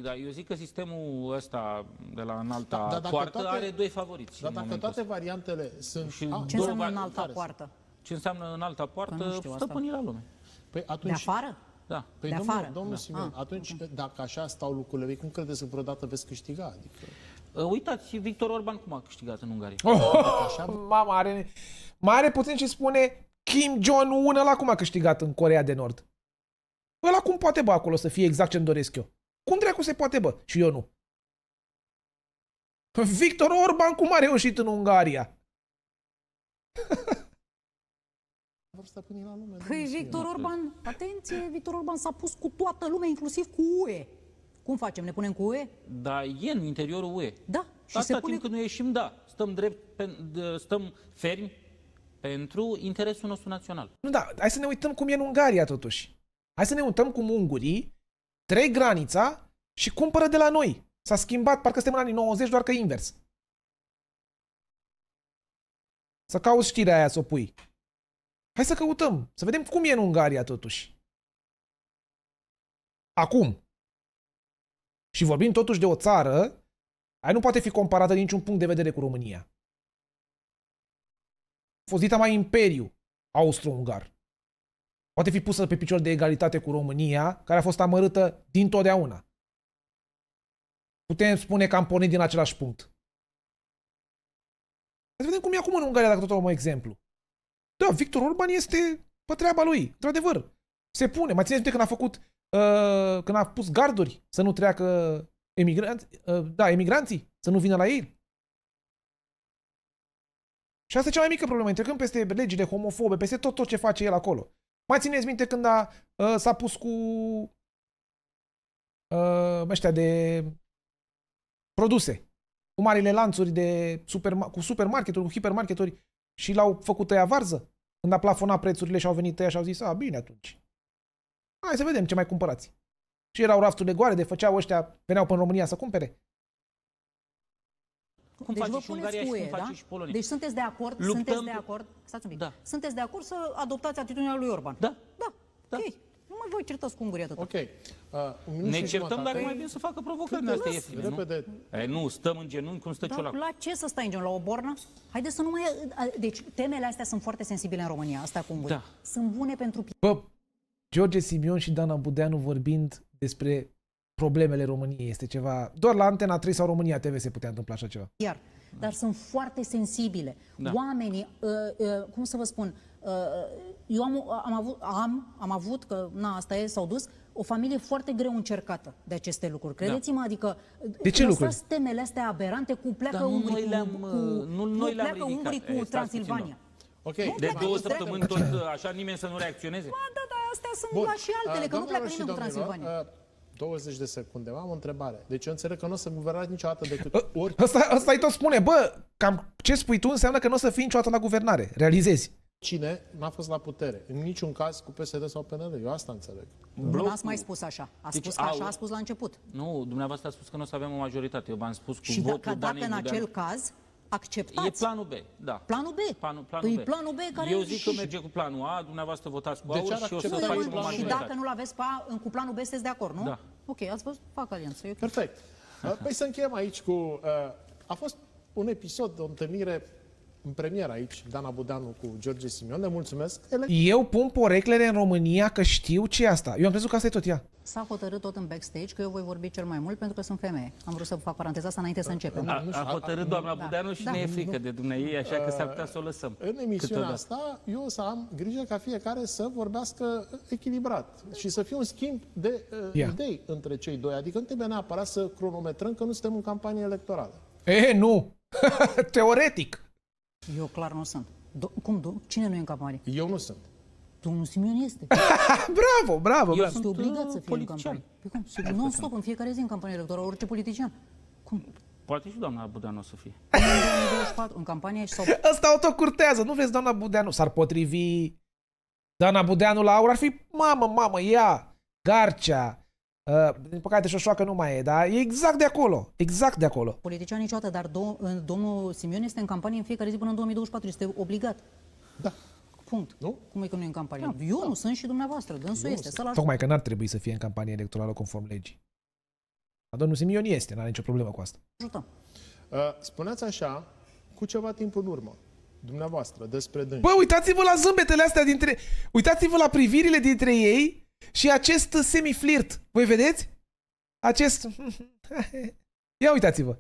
Dar eu zic că sistemul ăsta de la înalta da, da, poartă toate, are doi favoriți. Dar dacă toate ăsta. variantele sunt... Și ah, a, ce înseamnă înalta poartă? poartă? Ce înseamnă înalta poartă? Stăpânirea lume. Păi atunci... De afară? Da. Păi de domnul, afară. domnul da. Simeon, ah. atunci dacă așa stau lucrurile, cum credeți că vreodată veți câștiga? Adică... Ă, uitați, Victor Orban cum a câștigat în Ungaria. Oh, Mama, are, mai are puțin ce spune Kim Jong-un, ăla cum a câștigat în Corea de Nord. Ăla cum poate, bă, acolo să fie exact ce-mi doresc eu? Cum dracu se poate, bă? Și eu nu. Victor Orban cum a reușit în Ungaria? [laughs] Păi Victor Orban, atenție, Victor Orban s-a pus cu toată lumea, inclusiv cu UE. Cum facem? Ne punem cu UE? Da, e în interiorul UE. Da. Și Asta se pune... timp când nu ieșim, da. Stăm, drept, pe, stăm fermi pentru interesul nostru național. Nu, da, hai să ne uităm cum e în Ungaria, totuși. Hai să ne uităm cum ungurii trec granița și cumpără de la noi. S-a schimbat, parcă suntem în anii 90, doar că invers. Să cauți știrea aia să o pui. Hai să căutăm, să vedem cum e în Ungaria, totuși. Acum. Și vorbim totuși de o țară care nu poate fi comparată din niciun punct de vedere cu România. A fost dita mai imperiu austro-ungar. Poate fi pusă pe picior de egalitate cu România, care a fost amărâtă dintotdeauna. Putem spune că am pornit din același punct. Să vedem cum e acum în Ungaria, dacă tot luăm exemplu. Da, Victor Orban este pe treaba lui, într-adevăr. Se pune. Mai țineți minte când a făcut Uh, când a pus garduri să nu treacă emigranți, uh, da, emigranții, să nu vină la ei. Și asta e cea mai mică problemă. Trecând peste legile homofobe, peste tot, tot ce face el acolo. Mai țineți minte când a, uh, s-a pus cu uh, ăștia de produse, cu marile lanțuri de super, cu supermarketuri, cu hipermarketuri și l-au făcut tăia varză când a plafonat prețurile și au venit tăia și au zis, a, bine atunci, Hai să vedem ce mai cumpărați. Și erau rafturile goare, de făceau ăștia, veneau până în România să cumpere. Cum deci vă și puneți cu UE, da? Și Deci sunteți de acord, Luptăm... sunteți de acord, stați un pic, da. sunteți de acord să adoptați atitudinea lui Orban? Da. Da, da. ok. Nu mai voi certați cu ungurii atât. Ok. Uh, ne certăm, dar mai bine să facă provocări. astea ieftine, repede. nu? E, nu, stăm în genunchi cum stă da, La ce să stai în genunchi? La o bornă? Haideți să nu mai... Deci temele astea sunt foarte sensibile în România, asta cu ungurii. Da. Sunt bune pentru... Bă, George Simion și Dana Budeanu vorbind despre problemele României. Este ceva... Doar la Antena 3 sau România TV se putea întâmpla așa ceva. Iar, dar sunt foarte sensibile. Da. Oamenii, uh, uh, cum să vă spun, uh, eu am, am, avut, am, am avut, că na, asta e, s-au dus, o familie foarte greu încercată de aceste lucruri. Da. Credeți-mă, da. adică de ce lucruri? temele astea aberante cu pleacă dar umbrii, noi le-am, uh, cu, nu, noi le-am pleacă umbrii cu Transilvania. Ok, nu de da, două săptămâni tot așa nimeni să nu reacționeze? da, da, da astea sunt Bun. și altele, că nu pleacă nimeni cu Transilvania. Uh, 20 de secunde. Am o întrebare. Deci eu înțeleg că nu o să guvernați niciodată decât ori... Asta, asta tot spune, bă, cam ce spui tu înseamnă că nu o să fii niciodată la guvernare. Realizezi. Cine n-a fost la putere? În niciun caz cu PSD sau PNL. Eu asta înțeleg. Nu ați mai spus așa. A deci spus deci, așa, a spus la început. Nu, dumneavoastră a spus că nu o să avem o majoritate. Eu v-am spus cu și votul dacă, dacă în acel caz acceptați. E planul B, da. Planul B? Planul, planul păi B. planul B care... Eu zic e... că merge cu planul A, dumneavoastră votați cu deci aur și o să facem o Și dacă nu-l aveți pa, cu planul B sunteți de acord, nu? Da. Ok, ați văzut, fac alianță. Okay. Perfect. Păi să încheiem aici cu... Uh, a fost un episod, o întâlnire în premier aici, Dana Budanu cu George Simion. Le mulțumesc. Ele... Eu pun poreclele în România că știu ce e asta. Eu am crezut că asta e tot ea. S-a hotărât tot în backstage că eu voi vorbi cel mai mult pentru că sunt femeie. Am vrut să fac paranteza asta înainte să începem. A, a hotărât doamna da. Budeanu și da. ne e frică de dumneavoastră, așa că s-ar putea să o lăsăm. În emisiunea asta eu o să am grijă ca fiecare să vorbească echilibrat și să fie un schimb de uh, yeah. idei între cei doi. Adică nu trebuie neapărat să cronometrăm că nu suntem în campanie electorală. E, nu! [laughs] Teoretic! Eu clar nu sunt. Do- cum? Do- cine nu e în campanie? Eu nu sunt. Domnul Simion este. [laughs] bravo, bravo. Eu sunt uh, obligat să fiu în campanie. Păi cum? Sigur, nu stop în fiecare zi în campanie electorală, orice politician. Cum? Poate și doamna Budeanu o să fie. În campanie și sau... [laughs] Asta autocurtează, nu vezi doamna Budeanu. S-ar potrivi doamna Budeanu la aur, ar fi mamă, mamă, ia, Garcea, Ă, din păcate Șoșoacă nu mai e, dar e exact de acolo, exact de acolo. Politician niciodată, dar domnul Simion este în campanie în fiecare zi până în 2024, este obligat. Da. Punct. Nu? Cum e că nu e în campanie? Da, Eu da. nu sunt și dumneavoastră, dânsul este. Să-l Tocmai că n-ar trebui să fie în campanie electorală conform legii. Dar domnul Simion este, n-are nicio problemă cu asta. Ajutăm. Uh, ă, spuneți așa, cu ceva timp în urmă, dumneavoastră, despre dânsul. Bă, uitați-vă la zâmbetele astea dintre... Uitați-vă la privirile dintre ei și acest semiflirt, voi vedeți? Acest... [laughs] Ia uitați-vă.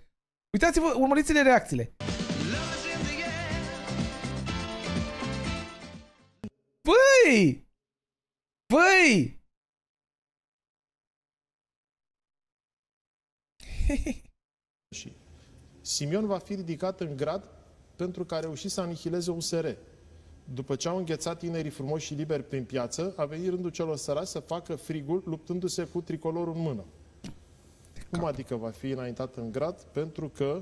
Uitați-vă, urmăriți-le reacțiile. Băi! Băi! [laughs] Simion va fi ridicat în grad pentru că a reușit să anihileze USR. După ce au înghețat tinerii frumoși și liberi prin piață, a venit rândul celor săraci să facă frigul luptându-se cu tricolorul în mână. Cum adică va fi înaintat în grad? Pentru că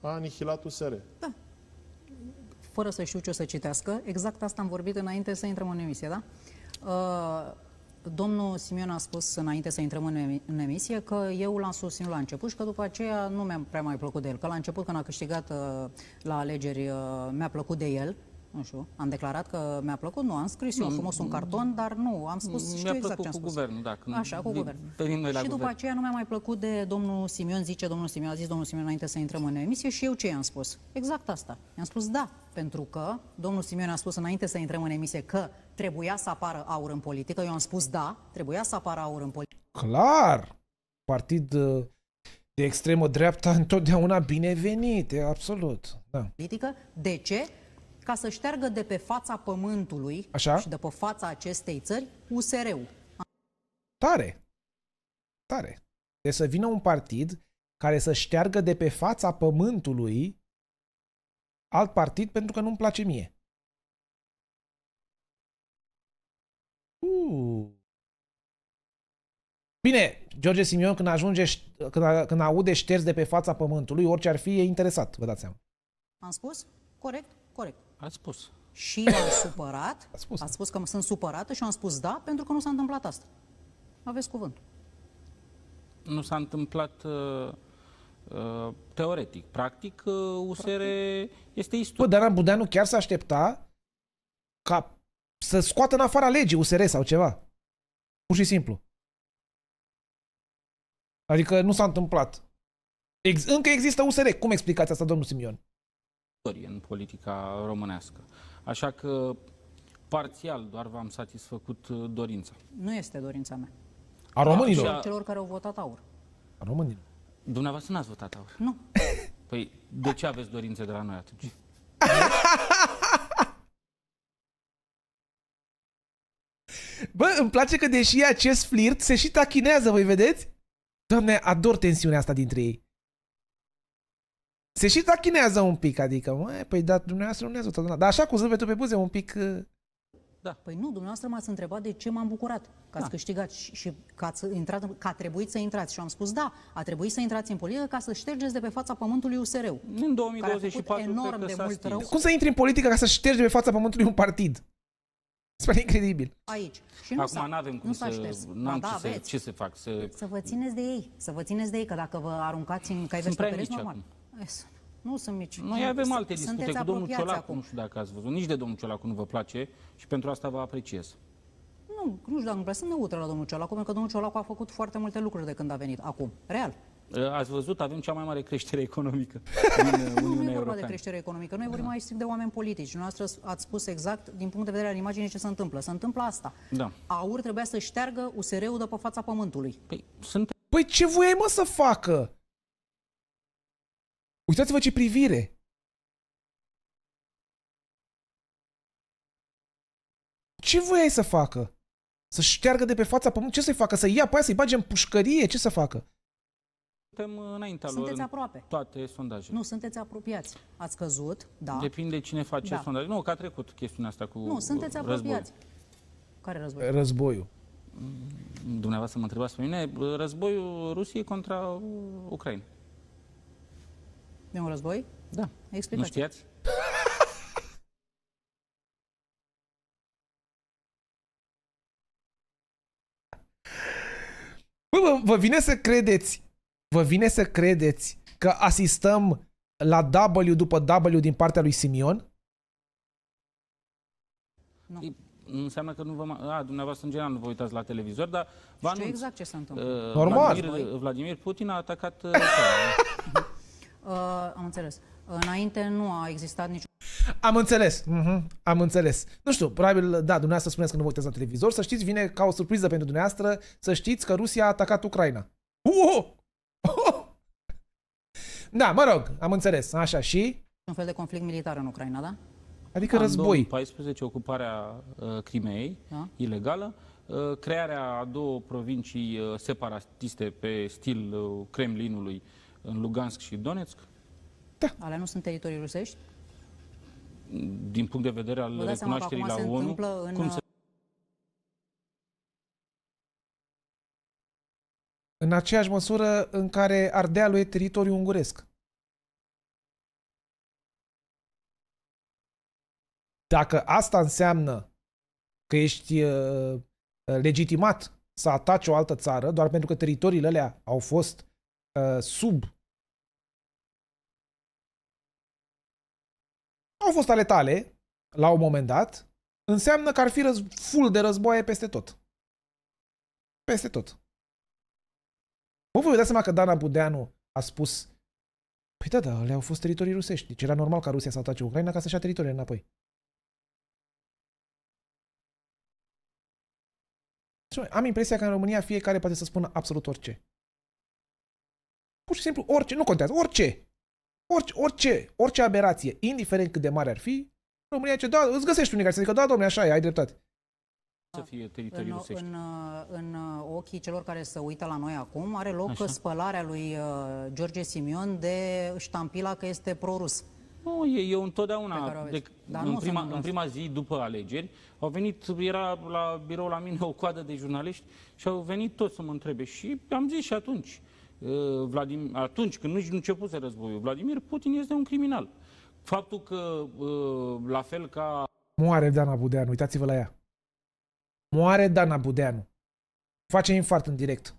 a anihilat USR. Da. Fără să știu ce o să citească, exact asta am vorbit înainte să intrăm în emisie, da? Uh, domnul Simion a spus înainte să intrăm în, emisie că eu l-am susținut la început și că după aceea nu mi-am prea mai plăcut de el. Că la început, când a câștigat uh, la alegeri, uh, mi-a plăcut de el, nu știu, am declarat că mi-a plăcut, nu, am scris eu frumos un carton, dar nu, am spus, și exact ce am spus. cu guvernul, da. Când Așa, cu guvernul. noi la și după guvern. aceea nu mi-a mai plăcut de domnul Simion, zice domnul Simion, a zis domnul Simion înainte să intrăm în emisie și eu ce i-am spus? Exact asta. I-am spus da, pentru că domnul Simion a spus înainte să intrăm în emisie că trebuia să apară aur în politică, eu am spus da, trebuia să apară aur în politică. Clar! Partid uh, de extremă dreapta [laughs] întotdeauna e absolut. Da. Politică? De ce? ca să șteargă de pe fața pământului Așa? și de pe fața acestei țări USR-ul. Tare! Tare! De să vină un partid care să șteargă de pe fața pământului alt partid pentru că nu-mi place mie. Uh. Bine, George Simion când ajunge, când, a, când aude șters de pe fața pământului, orice ar fi, e interesat, vă dați seama. Am spus? Corect? Corect. Ați spus. Și [coughs] am supărat. Ați spus. Ați spus că sunt supărată și am spus da, pentru că nu s-a întâmplat asta. Aveți cuvânt. Nu s-a întâmplat uh, uh, teoretic. Practic, uh, USR Practic. este istorie. Bă, Dana Budeanu chiar s-a aștepta ca să scoată în afara legii USR sau ceva. Pur și simplu. Adică nu s-a întâmplat. Ex- încă există USR. Cum explicați asta, domnul Simion? istorie în politica românească. Așa că, parțial, doar v-am satisfăcut uh, dorința. Nu este dorința mea. A românilor? A celor care au votat aur. A românilor. Dumneavoastră n-ați votat aur? Nu. [laughs] Păi, de ce aveți dorințe de la noi atunci? [laughs] Bă, îmi place că deși e acest flirt, se și tachinează, voi vedeți? Doamne, ador tensiunea asta dintre ei se și tachinează un pic, adică, mă, păi da, dumneavoastră nu ne-ați Dar așa cu zâmbetul pe buze, un pic... Uh, da. Păi nu, dumneavoastră m-ați întrebat de ce m-am bucurat că ați da. câștigat și, și că, ați intrat, că a trebuit să intrați. Și am spus, da, a trebuit să intrați în politică ca să ștergeți de pe fața pământului USR-ul. În 2024 enorm de mult rău. Cum să intri în politică ca să ștergi de pe fața pământului un partid? Pare incredibil. Aici. Și nu Acum nu avem cum să... Șters. N-am da, ce, să, ce să fac? Să... să vă țineți de ei. Să vă țineți de ei, că dacă vă aruncați în caivești pe normal. Acum. Nu sunt mici. Noi avem alte discute cu domnul Ciolacu, acum. nu știu dacă ați văzut. Nici de domnul Ciolacu nu vă place și pentru asta vă apreciez. Nu, nu știu dacă îmi sunt neutră la domnul Ciolacu, pentru că domnul Ciolacu a făcut foarte multe lucruri de când a venit, acum, real. Ă, ați văzut, avem cea mai mare creștere economică din [laughs] Uniunea Nu e vorba de creștere economică, noi vorbim da. aici de oameni politici. Noastră ați spus exact, din punct de vedere al imaginii, ce se întâmplă. Se întâmplă asta. Da. AUR trebuia să șteargă USR-ul de pe fața pământului. Păi, sunt... păi ce voiai mă să facă? Uitați-vă ce privire! Ce voiai să facă? Să șteargă de pe fața pământ? Ce să-i facă? să ia pe aia, să-i bage în pușcărie? Ce să facă? Suntem uh, înaintea sunteți aproape. toate sondajele. Nu, sunteți apropiați. Ați căzut, da. Depinde cine face da. sondaje. Nu, că a trecut chestiunea asta cu Nu, sunteți apropiați. Care război? Războiul. Mm, dumneavoastră mă întrebați pe mine, războiul Rusiei contra Ucraina de un război? Da. Explicați. Nu știați? [laughs] Bă, vă vine să credeți, vă vine să credeți că asistăm la W după W din partea lui Simion? Nu. E, înseamnă că nu vă... A, dumneavoastră în general nu vă uitați la televizor, dar Știu exact ce se întâmplă. Uh, Normal. Vladimir, Vladimir Putin a atacat... Uh, [laughs] Uh, am înțeles. Uh, înainte nu a existat niciun... Am înțeles, uh-huh. am înțeles. Nu știu, probabil, da, dumneavoastră spuneți că nu vă uitați la televizor, să știți, vine ca o surpriză pentru dumneavoastră, să știți că Rusia a atacat Ucraina. Uh! Uh! [laughs] Da, mă rog, am înțeles, așa și... Un fel de conflict militar în Ucraina, da? Adică război. În 2014, ocuparea uh, Crimeei, da? ilegală, uh, crearea a două provincii uh, separatiste pe stil uh, Kremlinului, uh, în Lugansk și Donetsk. Da. Alea nu sunt teritorii rusești? Din punct de vedere al recunoașterii la ONU, în... cum se uh, în aceeași măsură în care Ardealul e teritoriu unguresc. Dacă asta înseamnă că ești uh, uh, legitimat să ataci o altă țară, doar pentru că teritoriile alea au fost uh, sub au fost ale tale la un moment dat, înseamnă că ar fi răz- full de războaie peste tot. Peste tot. Mă voi dați seama că Dana Budeanu a spus Păi da, da, le-au fost teritorii rusești. Deci era normal ca Rusia să atace Ucraina ca să-și ia teritoriile înapoi. Am impresia că în România fiecare poate să spună absolut orice. Pur și simplu orice, nu contează, orice. Orice, orice, orice aberație, indiferent cât de mare ar fi, România ce da, îți găsești unii care să zică, da, domnule, așa e, ai dreptate. Să fie teritoriul în, în, în ochii celor care se uită la noi acum, are loc așa. spălarea lui uh, George Simion de ștampila că este prorus. Nu, eu întotdeauna, de, deci, Dar în, nu prima, în prima zi după alegeri, au venit, era la birou la mine o coadă de jurnaliști și au venit toți să mă întrebe și am zis și atunci, Uh, Vladimir, atunci când nici nu începuse războiul, Vladimir Putin este un criminal. Faptul că, uh, la fel ca... Moare Dana Budeanu, uitați-vă la ea. Moare Dana Budeanu. Face infart în direct.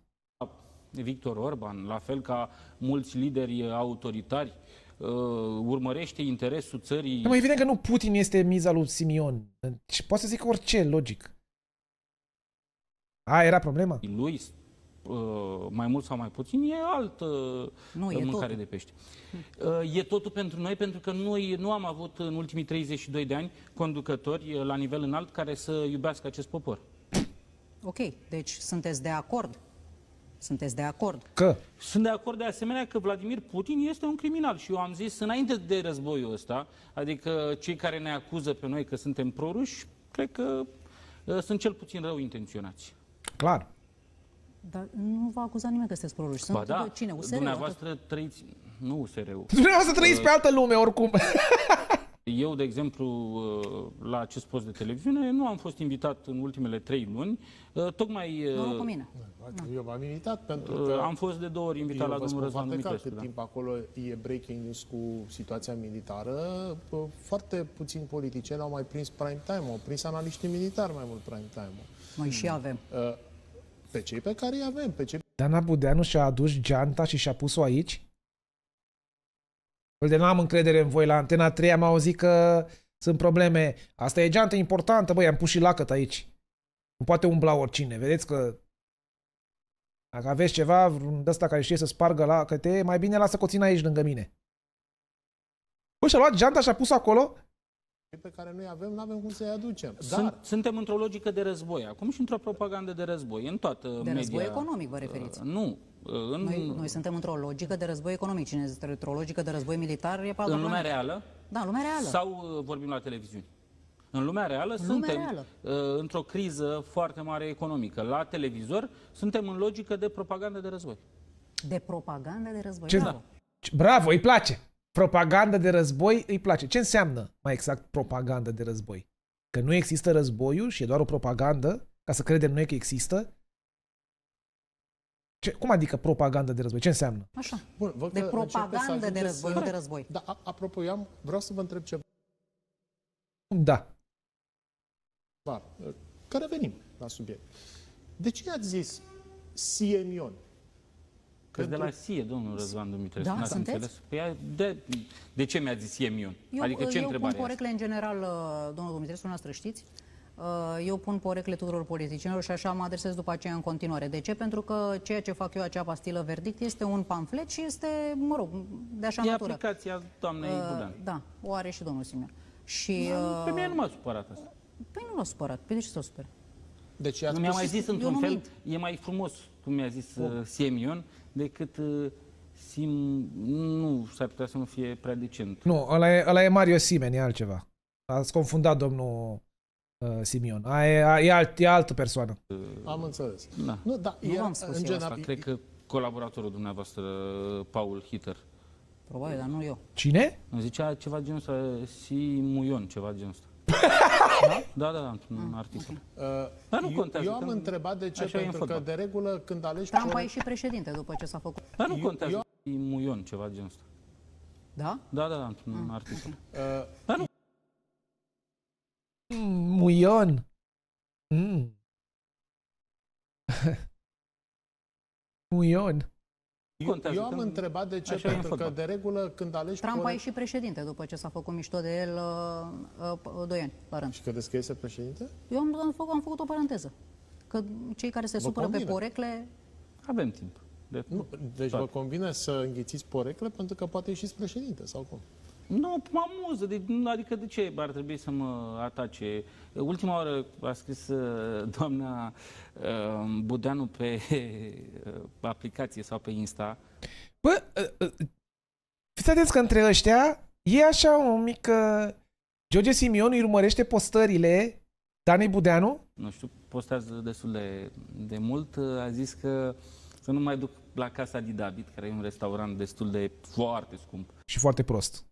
Victor Orban, la fel ca mulți lideri autoritari, uh, urmărește interesul țării... Mă, evident că nu Putin este miza lui Simion. poate să zic orice, logic. A, era problema? Lui Uh, mai mult sau mai puțin, e altă nu, uh, e mâncare totul. de pește. Uh, e totul pentru noi, pentru că noi nu am avut în ultimii 32 de ani conducători la nivel înalt care să iubească acest popor. Ok, deci sunteți de acord? Sunteți de acord? Că? Sunt de acord de asemenea că Vladimir Putin este un criminal și eu am zis înainte de războiul ăsta, adică cei care ne acuză pe noi că suntem proruși, cred că sunt cel puțin rău intenționați. Clar. Dar nu va acuza nimeni că sunteți proruși. Sunt ba da, cine? USR? Dumneavoastră atât? trăiți... Nu USR-ul. Dumneavoastră trăiți uh, pe altă lume, oricum. [laughs] eu, de exemplu, uh, la acest post de televiziune nu am fost invitat în ultimele trei luni. Uh, tocmai... Uh, nu cu mine. Eu v-am invitat pentru că... Am fost de două ori invitat la domnul Răzvan Dumitrescu. Da. timp acolo e breaking news cu situația militară. Foarte puțin politicieni au mai prins prime time-ul. Au prins analiștii militari mai mult prime time-ul. Noi și avem. Uh, pe cei pe care îi avem. Pe cei... Dana Budeanu și-a adus geanta și și-a pus-o aici? De n-am încredere în voi la Antena 3, am auzit că sunt probleme. Asta e geantă importantă, băi, am pus și lacăt aici. Nu poate umbla oricine, vedeți că dacă aveți ceva, vreun de ăsta care știe să spargă la căte, mai bine lasă coțin aici lângă mine. Păi și-a luat geanta și-a pus acolo pe care noi avem, nu avem cum să-i aducem. Dar... suntem într-o logică de război acum și într-o propagandă de război, în toată de media. De război economic vă referiți? Uh, nu. Uh, în... Noi, noi suntem într-o logică de război economic. Cine este într-o logică de război militar e În lumea reală? Da, în lumea reală. Sau uh, vorbim la televiziuni? În lumea reală în suntem reală. Uh, într-o criză foarte mare economică. La televizor suntem în logică de propagandă de război. De propagandă de război. Ce... da. Bravo îi place! propaganda de război îi place. Ce înseamnă mai exact propaganda de război? Că nu există războiul și e doar o propagandă, ca să credem noi că există? Ce, cum adică propaganda de război? Ce înseamnă? Așa. Bun, vă de propaganda de război, de război. Da, apropo, eu am, vreau să vă întreb ceva. Da. Care venim la subiect. De ce ați zis Siemion? Că de la SIE, domnul Răzvan Dumitrescu, da, n-ați înțeles? Păi, de, de ce mi-a zis Miun? Eu, adică ce eu pun porecle în general, uh, domnul Dumitrescu, noastră știți, uh, eu pun porecle tuturor politicienilor și așa mă adresez după aceea în continuare. De ce? Pentru că ceea ce fac eu, acea pastilă verdict, este un pamflet și este, mă rog, de așa e natură. E aplicația doamnei uh, Da, o are și domnul Simeon. Și, uh, pe mine uh, nu m-a supărat asta. Păi nu l-a supărat. Pe de ce s-a supărat? Deci, nu mi-a mai zis într-un fel, mint. e mai frumos, cum mi-a zis uh, Siemion, decât uh, Sim, nu s-ar putea să nu fie prea decent. Nu, ăla e, ăla e Mario Simen, e altceva. Ați confundat domnul uh, Simion. A, e, a, e, alt, e altă persoană. Uh, am înțeles. Da. Nu, da, nu am spus în eu asta. Cred că colaboratorul dumneavoastră, Paul Hitter. Probabil, dar nu eu. Cine? Îmi zicea ceva genul ăsta, Simuion, ceva genul ăsta. [laughs] Da. da? Da, da, un mm. articol. Uh, Dar nu contează. Eu, am întrebat de ce, Așa pentru că de regulă când alegi... Trump a ieșit președinte după ce s-a făcut. Dar nu contează. Eu... E muion, ceva genul ăsta. Da? Da, da, da, un mm. articol. Uh, Dar nu... Muion. Mm. [laughs] muion. Eu, Contează, eu am întrebat de ce, așa pentru că de regulă când alegi... Trump corect... a ieșit președinte după ce s-a făcut mișto de el uh, uh, doi ani la rând. Și credeți că este președinte? Eu am, am, făcut, am făcut o paranteză. Că cei care se Vă supără convine. pe porecle... Avem timp. De... Nu, deci Toate. vă convine să înghițiți porecle pentru că poate ieșiți președinte sau cum? Nu, mă amuză. De, adică de ce ar trebui să mă atace? Ultima oară a scris uh, doamna uh, Budeanu pe [laughs] uh, aplicație sau pe Insta. Bă, fiți atenți că între ăștia e așa o mică... George Simion îi urmărește postările Danei Budeanu? Nu știu, postează destul de, de mult. A zis că să nu mai duc la casa Didabit, care e un restaurant destul de foarte scump. Și foarte prost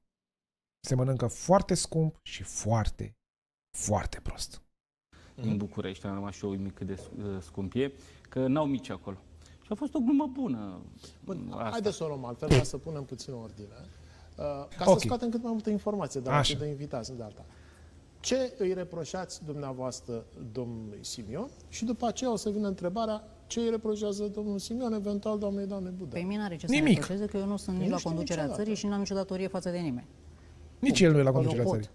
se mănâncă foarte scump și foarte, foarte prost. În București am rămas și eu mic de uh, scump e, că n-au mici acolo. Și a fost o glumă bună. Bun, mm, haideți să o luăm altfel, ca să punem puțin ordine. Uh, ca ca okay. scoatem cât mai multă informație dar și de invitați de alta. Ce îi reproșați dumneavoastră domnului Simion? Și după aceea o să vină întrebarea ce îi reproșează domnul Simion, eventual doamnei doamne Budă. Pe păi mine are ce să reproșeze, că eu nu sunt nici la conducerea niciodată. țării și n-am nicio datorie față de nimeni. Nici el nu e la conducerea țării.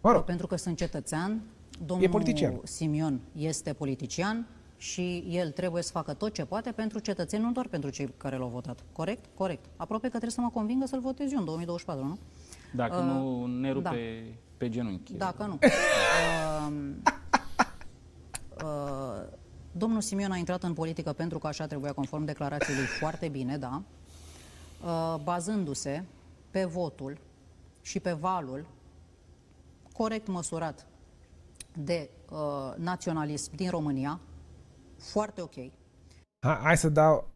Mă rog. Pentru că sunt cetățean, domnul e politician. Simion este politician și el trebuie să facă tot ce poate pentru cetățeni, nu doar pentru cei care l-au votat. Corect? Corect. Aproape că trebuie să mă convingă să-l votez eu în 2024, nu? Dacă uh, nu ne rupe da. pe, genunchi. Dacă nu. [laughs] uh, uh, domnul Simion a intrat în politică pentru că așa trebuia conform declarației lui foarte bine, da, uh, bazându-se pe votul și pe valul corect măsurat de uh, naționalism din România, foarte ok. Hai, hai să dau...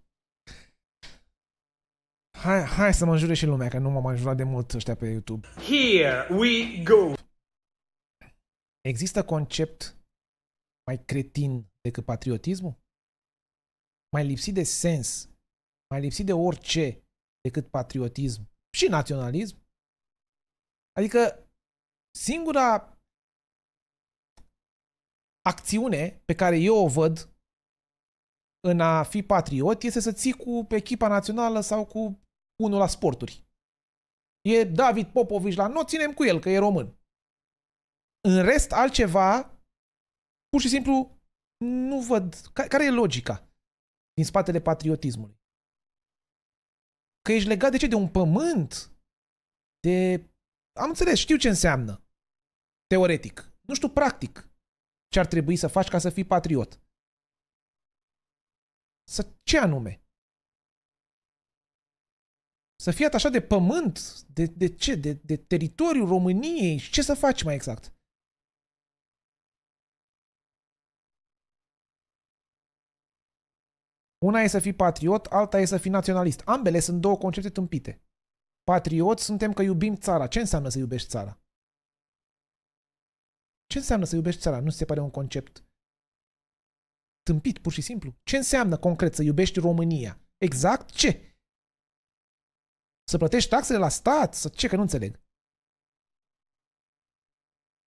Hai, hai să mă înjure și lumea, că nu m-am ajutat de mult ăștia pe YouTube. Here we go! Există concept mai cretin decât patriotismul? Mai lipsit de sens, mai lipsit de orice decât patriotism și naționalism? Adică singura acțiune pe care eu o văd în a fi patriot este să ții cu echipa națională sau cu unul la sporturi. E David Popovici la noi, ținem cu el, că e român. În rest, altceva, pur și simplu, nu văd. Care e logica din spatele patriotismului? Că ești legat de ce? De un pământ? De am înțeles, știu ce înseamnă. Teoretic. Nu știu practic ce ar trebui să faci ca să fii patriot. Să ce anume? Să fii atașat de pământ? De, de ce? De, de teritoriul României? Și ce să faci mai exact? Una e să fii patriot, alta e să fii naționalist. Ambele sunt două concepte tâmpite patrioți suntem că iubim țara. Ce înseamnă să iubești țara? Ce înseamnă să iubești țara? Nu se pare un concept tâmpit, pur și simplu. Ce înseamnă concret să iubești România? Exact ce? Să plătești taxele la stat? Să ce? Că nu înțeleg.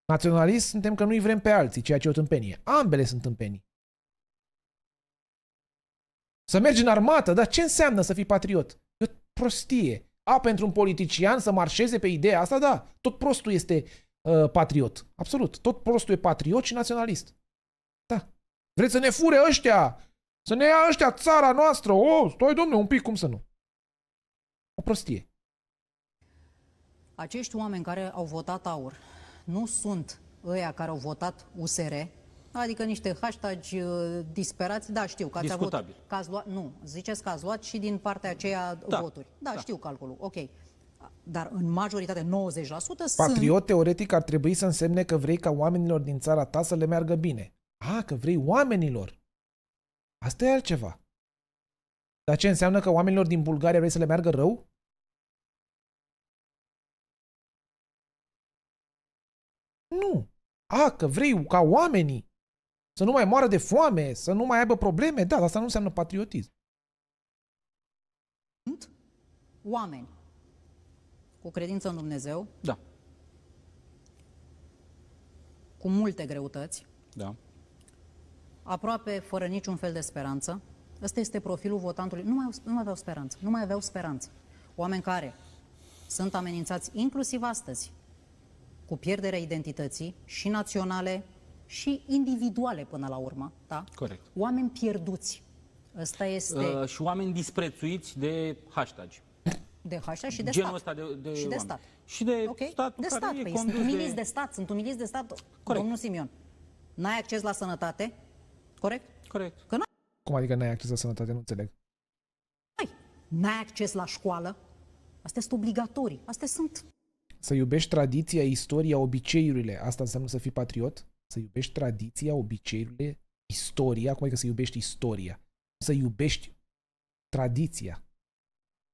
Naționalist suntem că nu-i vrem pe alții, ceea ce e o tâmpenie. Ambele sunt tâmpenii. Să mergi în armată, dar ce înseamnă să fii patriot? E o prostie. A, pentru un politician să marșeze pe ideea asta, da, tot prostul este uh, patriot. Absolut. Tot prostul e patriot și naționalist. Da. Vreți să ne fure ăștia? Să ne ia ăștia țara noastră? O, oh, stai domne, un pic, cum să nu? O prostie. Acești oameni care au votat aur nu sunt ăia care au votat USR, Adică niște hashtag uh, disperați, da, știu că ați avut... Că ați luat, nu, ziceți că ați luat și din partea aceea da. voturi. Da, da, știu calculul, ok. Dar în majoritate, 90% Patriot, sunt... teoretic, ar trebui să însemne că vrei ca oamenilor din țara ta să le meargă bine. A, că vrei oamenilor. Asta e altceva. Dar ce înseamnă că oamenilor din Bulgaria vrei să le meargă rău? Nu. A, că vrei ca oamenii să nu mai moară de foame, să nu mai aibă probleme, da, dar asta nu înseamnă patriotism. Sunt oameni cu credință în Dumnezeu. Da. Cu multe greutăți. Da. Aproape fără niciun fel de speranță. Ăsta este profilul votantului. Nu mai, nu mai aveau speranță. Nu mai aveau speranță. Oameni care sunt amenințați inclusiv astăzi cu pierderea identității și naționale și individuale până la urmă, da? Corect. Oameni pierduți. asta este... Uh, și oameni disprețuiți de hashtag. De hashtag și de Genul stat. Ăsta de, de și de oameni. stat. Și de okay? statul de care stat, e păi, sunt umiliți de... de stat, sunt umiliți de stat. Corect. Domnul Simion, n-ai acces la sănătate? Corect? Corect. Că nu? Cum adică n-ai acces la sănătate? Nu înțeleg. N-ai. N-ai acces la școală? Astea sunt obligatorii. Astea sunt... Să iubești tradiția, istoria, obiceiurile. Asta înseamnă să fii patriot? să iubești tradiția, obiceiurile, istoria, cum adică să iubești istoria, să iubești tradiția.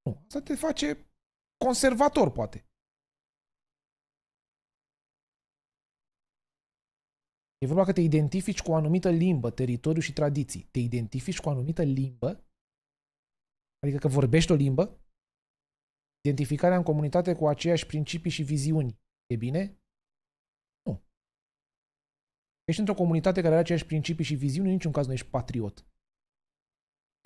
Nu, asta te face conservator, poate. E vorba că te identifici cu o anumită limbă, teritoriu și tradiții. Te identifici cu o anumită limbă, adică că vorbești o limbă, identificarea în comunitate cu aceiași principii și viziuni. E bine? Ești într-o comunitate care are aceleași principii și viziuni, în niciun caz nu ești patriot.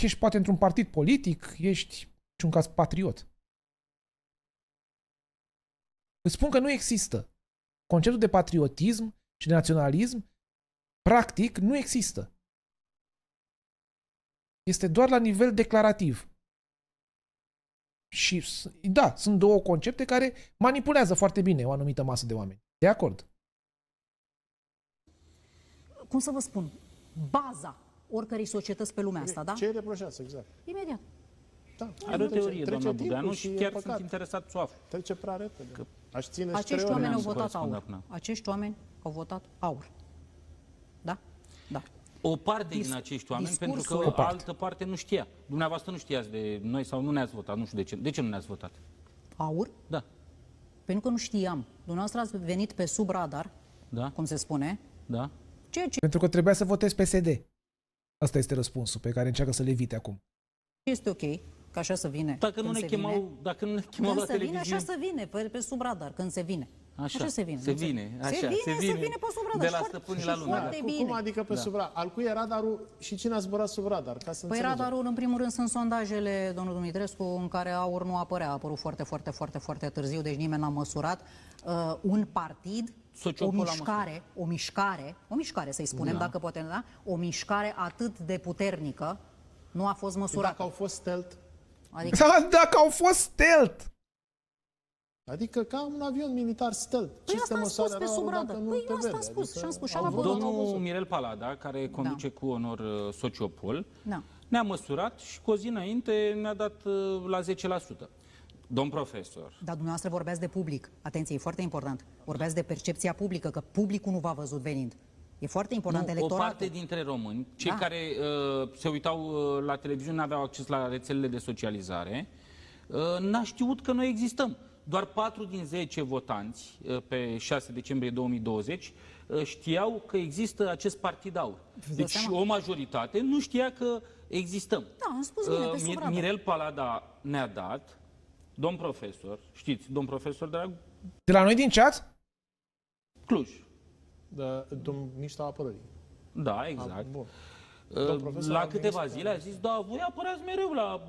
Ești poate într-un partid politic, ești, niciun caz, patriot. Îți spun că nu există. Conceptul de patriotism și de naționalism, practic, nu există. Este doar la nivel declarativ. Și, da, sunt două concepte care manipulează foarte bine o anumită masă de oameni. De acord cum să vă spun, baza oricărei societăți pe lumea asta, da? Ce reproșează, exact. Imediat. Da. Are o teorie, trece, doamna Budeanu, și, chiar păcat. sunt interesat să o aflu. Trece prea repede. Că Aș ține acești oameni au votat aur. Acești oameni au votat aur. Da? Da. O parte Dis din acești oameni, pentru că o parte. altă parte nu știa. Dumneavoastră nu știați de noi sau nu ne-ați votat, nu știu de ce. De ce nu ne-ați votat? Aur? Da. Pentru că nu știam. Dumneavoastră ați venit pe sub radar, da. cum se spune, da. Ceea ce? Pentru că trebuia să votez PSD. Asta este răspunsul pe care încearcă să le evite acum. Este ok că așa să vine. Dacă nu ne chemau, vine, dacă nu ne chemau la televiziune. Vine, așa să vine, pe, pe sub radar, când se vine. Așa, așa se vine. Se vine, așa, se vine, se vine, se vine pe sub radar. De la stăpânii la lume. Da. Bine. Cum adică pe da. sub radar? Al cui e radarul și cine a zburat sub radar? Ca să păi înțelegem. radarul, în primul rând, sunt sondajele, domnul Dumitrescu, în care aur nu apărea. A apărut foarte, foarte, foarte, foarte târziu, deci nimeni n-a măsurat. Uh, un partid o mișcare, o mișcare, o mișcare să-i spunem, da. dacă putem, da? O mișcare atât de puternică nu a fost măsurată. Dacă au fost stealth. Adică... Da, dacă au fost stealth! Adică ca un avion militar stealth. Păi Ce asta am spus pe sub radă. Păi asta am spus adică și am spus și am Domnul Mirel Palada, care da. conduce da. cu onor uh, Sociopol, da. ne-a măsurat și cu o zi înainte ne-a dat uh, la 10%. Domn profesor. Dar dumneavoastră vorbeați de public. Atenție, e foarte important. Vorbeați de percepția publică, că publicul nu v-a văzut venind. E foarte important nu, electoratul. O parte dintre români, cei da. care uh, se uitau uh, la televiziune, aveau acces la rețelele de socializare, uh, n-a știut că noi existăm. Doar 4 din 10 votanți uh, pe 6 decembrie 2020 uh, știau că există acest partid aur. Deci seama? o majoritate nu știa că existăm. Da, am spus bine, uh, Mirel Palada ne-a dat domn profesor, știți, domn profesor la... De la noi din chat? Cluj. Da, domn Mișta Apărării. Da, exact. A, ah, bun. Ă, la câteva zile a zis, da, voi apărați mereu la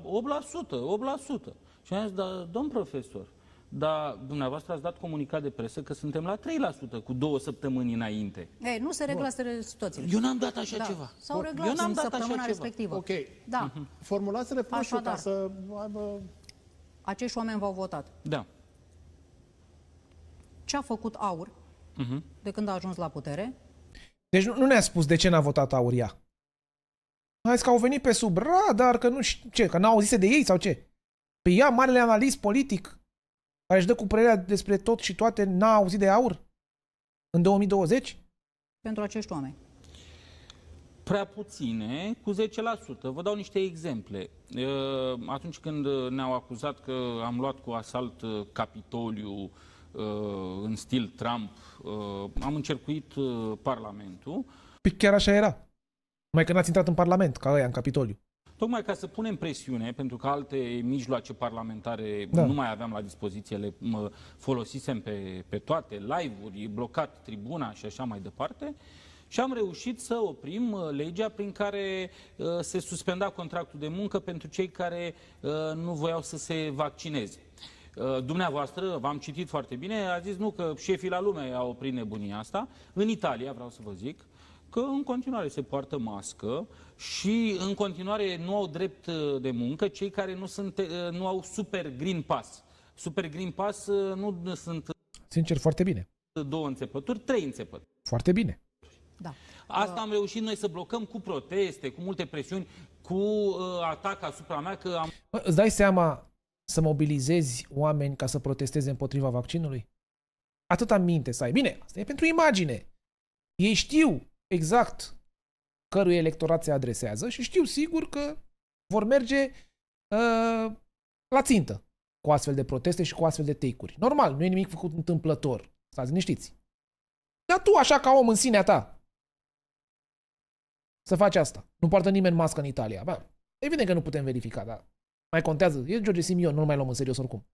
8%, 8%. Și am zis, da, domn profesor, dar dumneavoastră ați dat comunicat de presă că suntem la 3% cu două săptămâni înainte. Ei, nu se regla Bun. situațiile. Eu n-am dat așa da. ceva. Sau reglat Eu n-am dat așa ceva. respectivă. Ok. Da. Formulați reproșul ca să aibă acești oameni v-au votat. Da. Ce a făcut Aur uh-huh. de când a ajuns la putere? Deci nu, ne-a spus de ce n-a votat Aur ea. A că au venit pe sub radar, că nu știu ce, că n-au auzit de ei sau ce. Pe păi ea, marele analist politic, care își dă cu părerea despre tot și toate, n-a auzit de aur? În 2020? Pentru acești oameni prea puține, cu 10%. Vă dau niște exemple. Atunci când ne-au acuzat că am luat cu asalt Capitoliu în stil Trump, am încercuit Parlamentul. Pic chiar așa era. Mai că n-ați intrat în Parlament, ca ăia în Capitoliu. Tocmai ca să punem presiune, pentru că alte mijloace parlamentare da. nu mai aveam la dispoziție, le folosisem pe, pe toate, live-uri, blocat tribuna și așa mai departe, uh, și am reușit să oprim uh, legea prin care uh, se suspenda contractul de muncă pentru cei care uh, nu voiau să se vaccineze dumneavoastră, v-am citit foarte bine, a zis nu că șefii la lume au oprit nebunia asta. În Italia, vreau să vă zic, că în continuare se poartă mască și în continuare nu au drept de muncă cei care nu, sunt, nu au super green pass. Super green pass nu sunt... Sincer, foarte bine. Două înțepături, trei înțepături. Foarte bine. Da. Asta am reușit noi să blocăm cu proteste, cu multe presiuni, cu uh, atac asupra mea că am... Bă, îți dai seama să mobilizezi oameni ca să protesteze împotriva vaccinului? Atâta minte să ai. Bine, asta e pentru imagine. Ei știu exact cărui electorat se adresează și știu sigur că vor merge uh, la țintă cu astfel de proteste și cu astfel de take-uri. Normal, nu e nimic făcut întâmplător. Stați liniștiți. Dar tu, așa ca om în sinea ta, să faci asta. Nu poartă nimeni mască în Italia. Ba, evident că nu putem verifica, dar mai contează. E George Simion, nu mai luăm în serios oricum.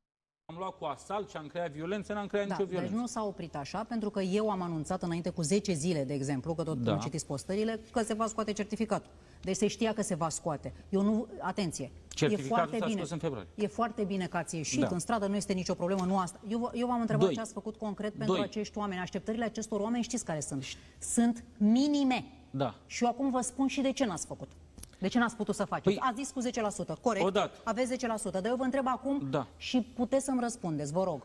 Am luat cu asalt și am creat violență, n-am creat da, nicio deci violență. Deci nu s-a oprit așa, pentru că eu am anunțat înainte cu 10 zile, de exemplu, că tot da. nu citiți postările, că se va scoate certificatul. Deci se știa că se va scoate. Eu nu... Atenție! e foarte bine. în E foarte bine că ați ieșit da. în stradă, nu este nicio problemă, nu asta. Eu, eu v-am întrebat Doi. ce ați făcut concret pentru Doi. acești oameni. Așteptările acestor oameni știți care sunt. Sunt minime. Da. Și eu acum vă spun și de ce n-ați făcut. De ce n-ați putut să faceți? Păi, Ați zis cu 10%, corect? Odată. Aveți 10%, dar eu vă întreb acum da. și puteți să-mi răspundeți, vă rog.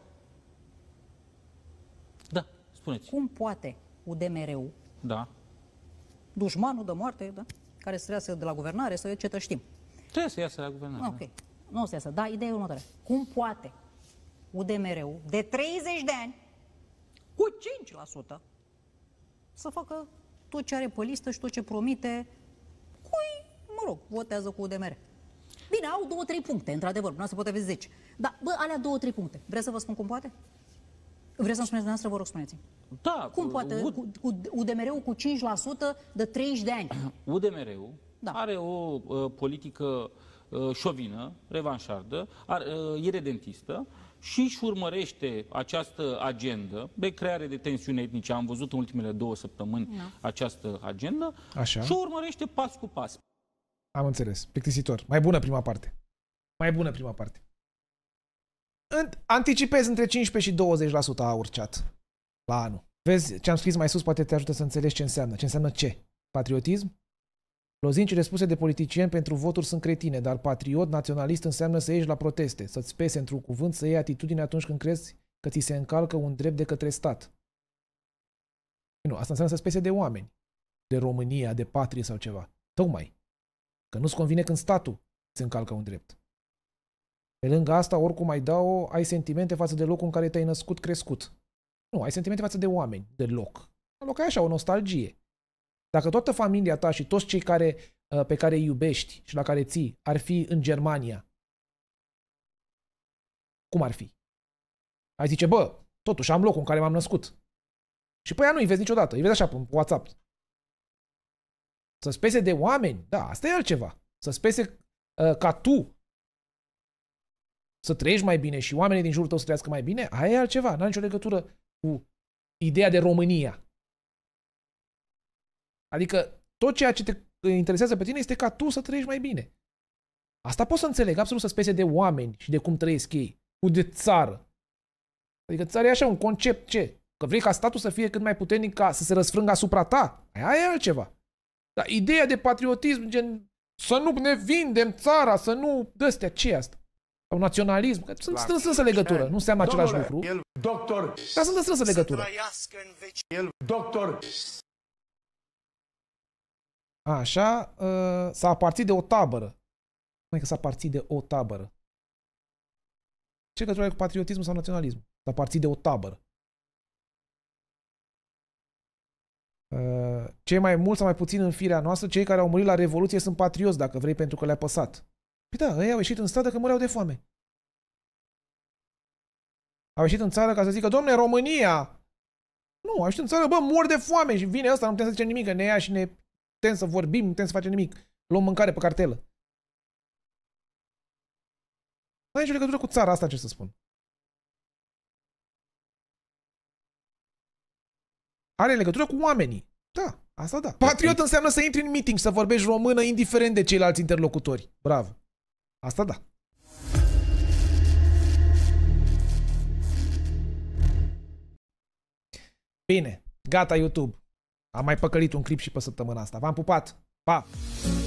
Da, spuneți. Cum poate UDMR-ul, da. dușmanul de moarte, da? care să iasă de la guvernare, să ce știm. Trebuie să iasă de la guvernare. ok, nu o să iasă, da, ideea e următoare. Cum poate UDMR-ul de 30 de ani, cu 5%, să facă tot ce are pe listă și tot ce promite, cui, mă rog, votează cu UDMR. Bine, au două, trei puncte, într-adevăr, nu se poate vezi zeci. Dar, bă, alea două, trei puncte. Vreți să vă spun cum poate? Vreți să-mi spuneți dumneavoastră, vă rog, spuneți Da. Cum poate U... cu, cu UDMR-ul cu 5% de 30 de ani? [clears throat] UDMR-ul da. are o uh, politică uh, șovină, revanșardă, ar, uh, iredentistă, uh, și își urmărește această agendă de creare de tensiune etnice. Am văzut în ultimele două săptămâni no. Da. această agendă Așa. și o urmărește pas cu pas. Am înțeles. Plictisitor. Mai bună prima parte. Mai bună prima parte. Anticipez între 15 și 20% a urcat la anul. Vezi ce am scris mai sus, poate te ajută să înțelegi ce înseamnă. Ce înseamnă ce? Patriotism, Lozincile spuse de politicieni pentru voturi sunt cretine, dar patriot, naționalist înseamnă să ieși la proteste, să-ți pese într-un cuvânt, să iei atitudine atunci când crezi că ți se încalcă un drept de către stat. Nu, asta înseamnă să spese de oameni, de România, de patrie sau ceva. Tocmai. Că nu-ți convine când statul îți încalcă un drept. Pe lângă asta, oricum ai da-o, ai sentimente față de locul în care te-ai născut, crescut. Nu, ai sentimente față de oameni, de loc. Loc ai așa, o nostalgie. Dacă toată familia ta și toți cei care, uh, pe care îi iubești și la care ții ar fi în Germania, cum ar fi? Ai zice, bă, totuși am locul în care m-am născut. Și pe nu-i vezi niciodată, îi vezi așa pe WhatsApp. Să spese de oameni, da, asta e altceva. Să spese uh, ca tu să trăiești mai bine și oamenii din jurul tău să trăiască mai bine, aia e altceva, n-are nicio legătură cu ideea de România. Adică tot ceea ce te interesează pe tine este ca tu să trăiești mai bine. Asta poți să înțeleg, absolut să spese de oameni și de cum trăiesc ei, cu de țară. Adică țara e așa un concept ce? Că vrei ca statul să fie cât mai puternic ca să se răsfrângă asupra ta. Păi aia e altceva. Dar ideea de patriotism, gen să nu ne vindem țara, să nu dăstea, ce asta? Sau naționalism, că sunt strânsă strâns legătură, nu înseamnă același lucru. El, doctor, dar sunt strânsă legătură. El, doctor, Așa, uh, s-a aparțit de o tabără. Mai că s-a aparțit de o tabără. Ce legătură cu patriotismul sau naționalismul? S-a aparțit de o tabără. Uh, cei mai mulți sau mai puțin în firea noastră, cei care au murit la Revoluție sunt patrioți, dacă vrei, pentru că le-a păsat. Păi da, ei au ieșit în stradă că mureau de foame. Au ieșit în țară ca să zică, domne, România! Nu, au ieșit în țară, bă, mor de foame și vine ăsta, nu putem să zicem nimic, că ne ia și ne putem să vorbim, nu putem să facem nimic. Luăm mâncare pe cartelă. Nu ai păi, nicio legătură cu țara asta, ce să spun. Are legătură cu oamenii. Da, asta da. Patriot înseamnă să intri în meeting, să vorbești română, indiferent de ceilalți interlocutori. Bravo. Asta da. Bine, gata YouTube. Am mai păcălit un clip și pe săptămâna asta. V-am pupat! Pa!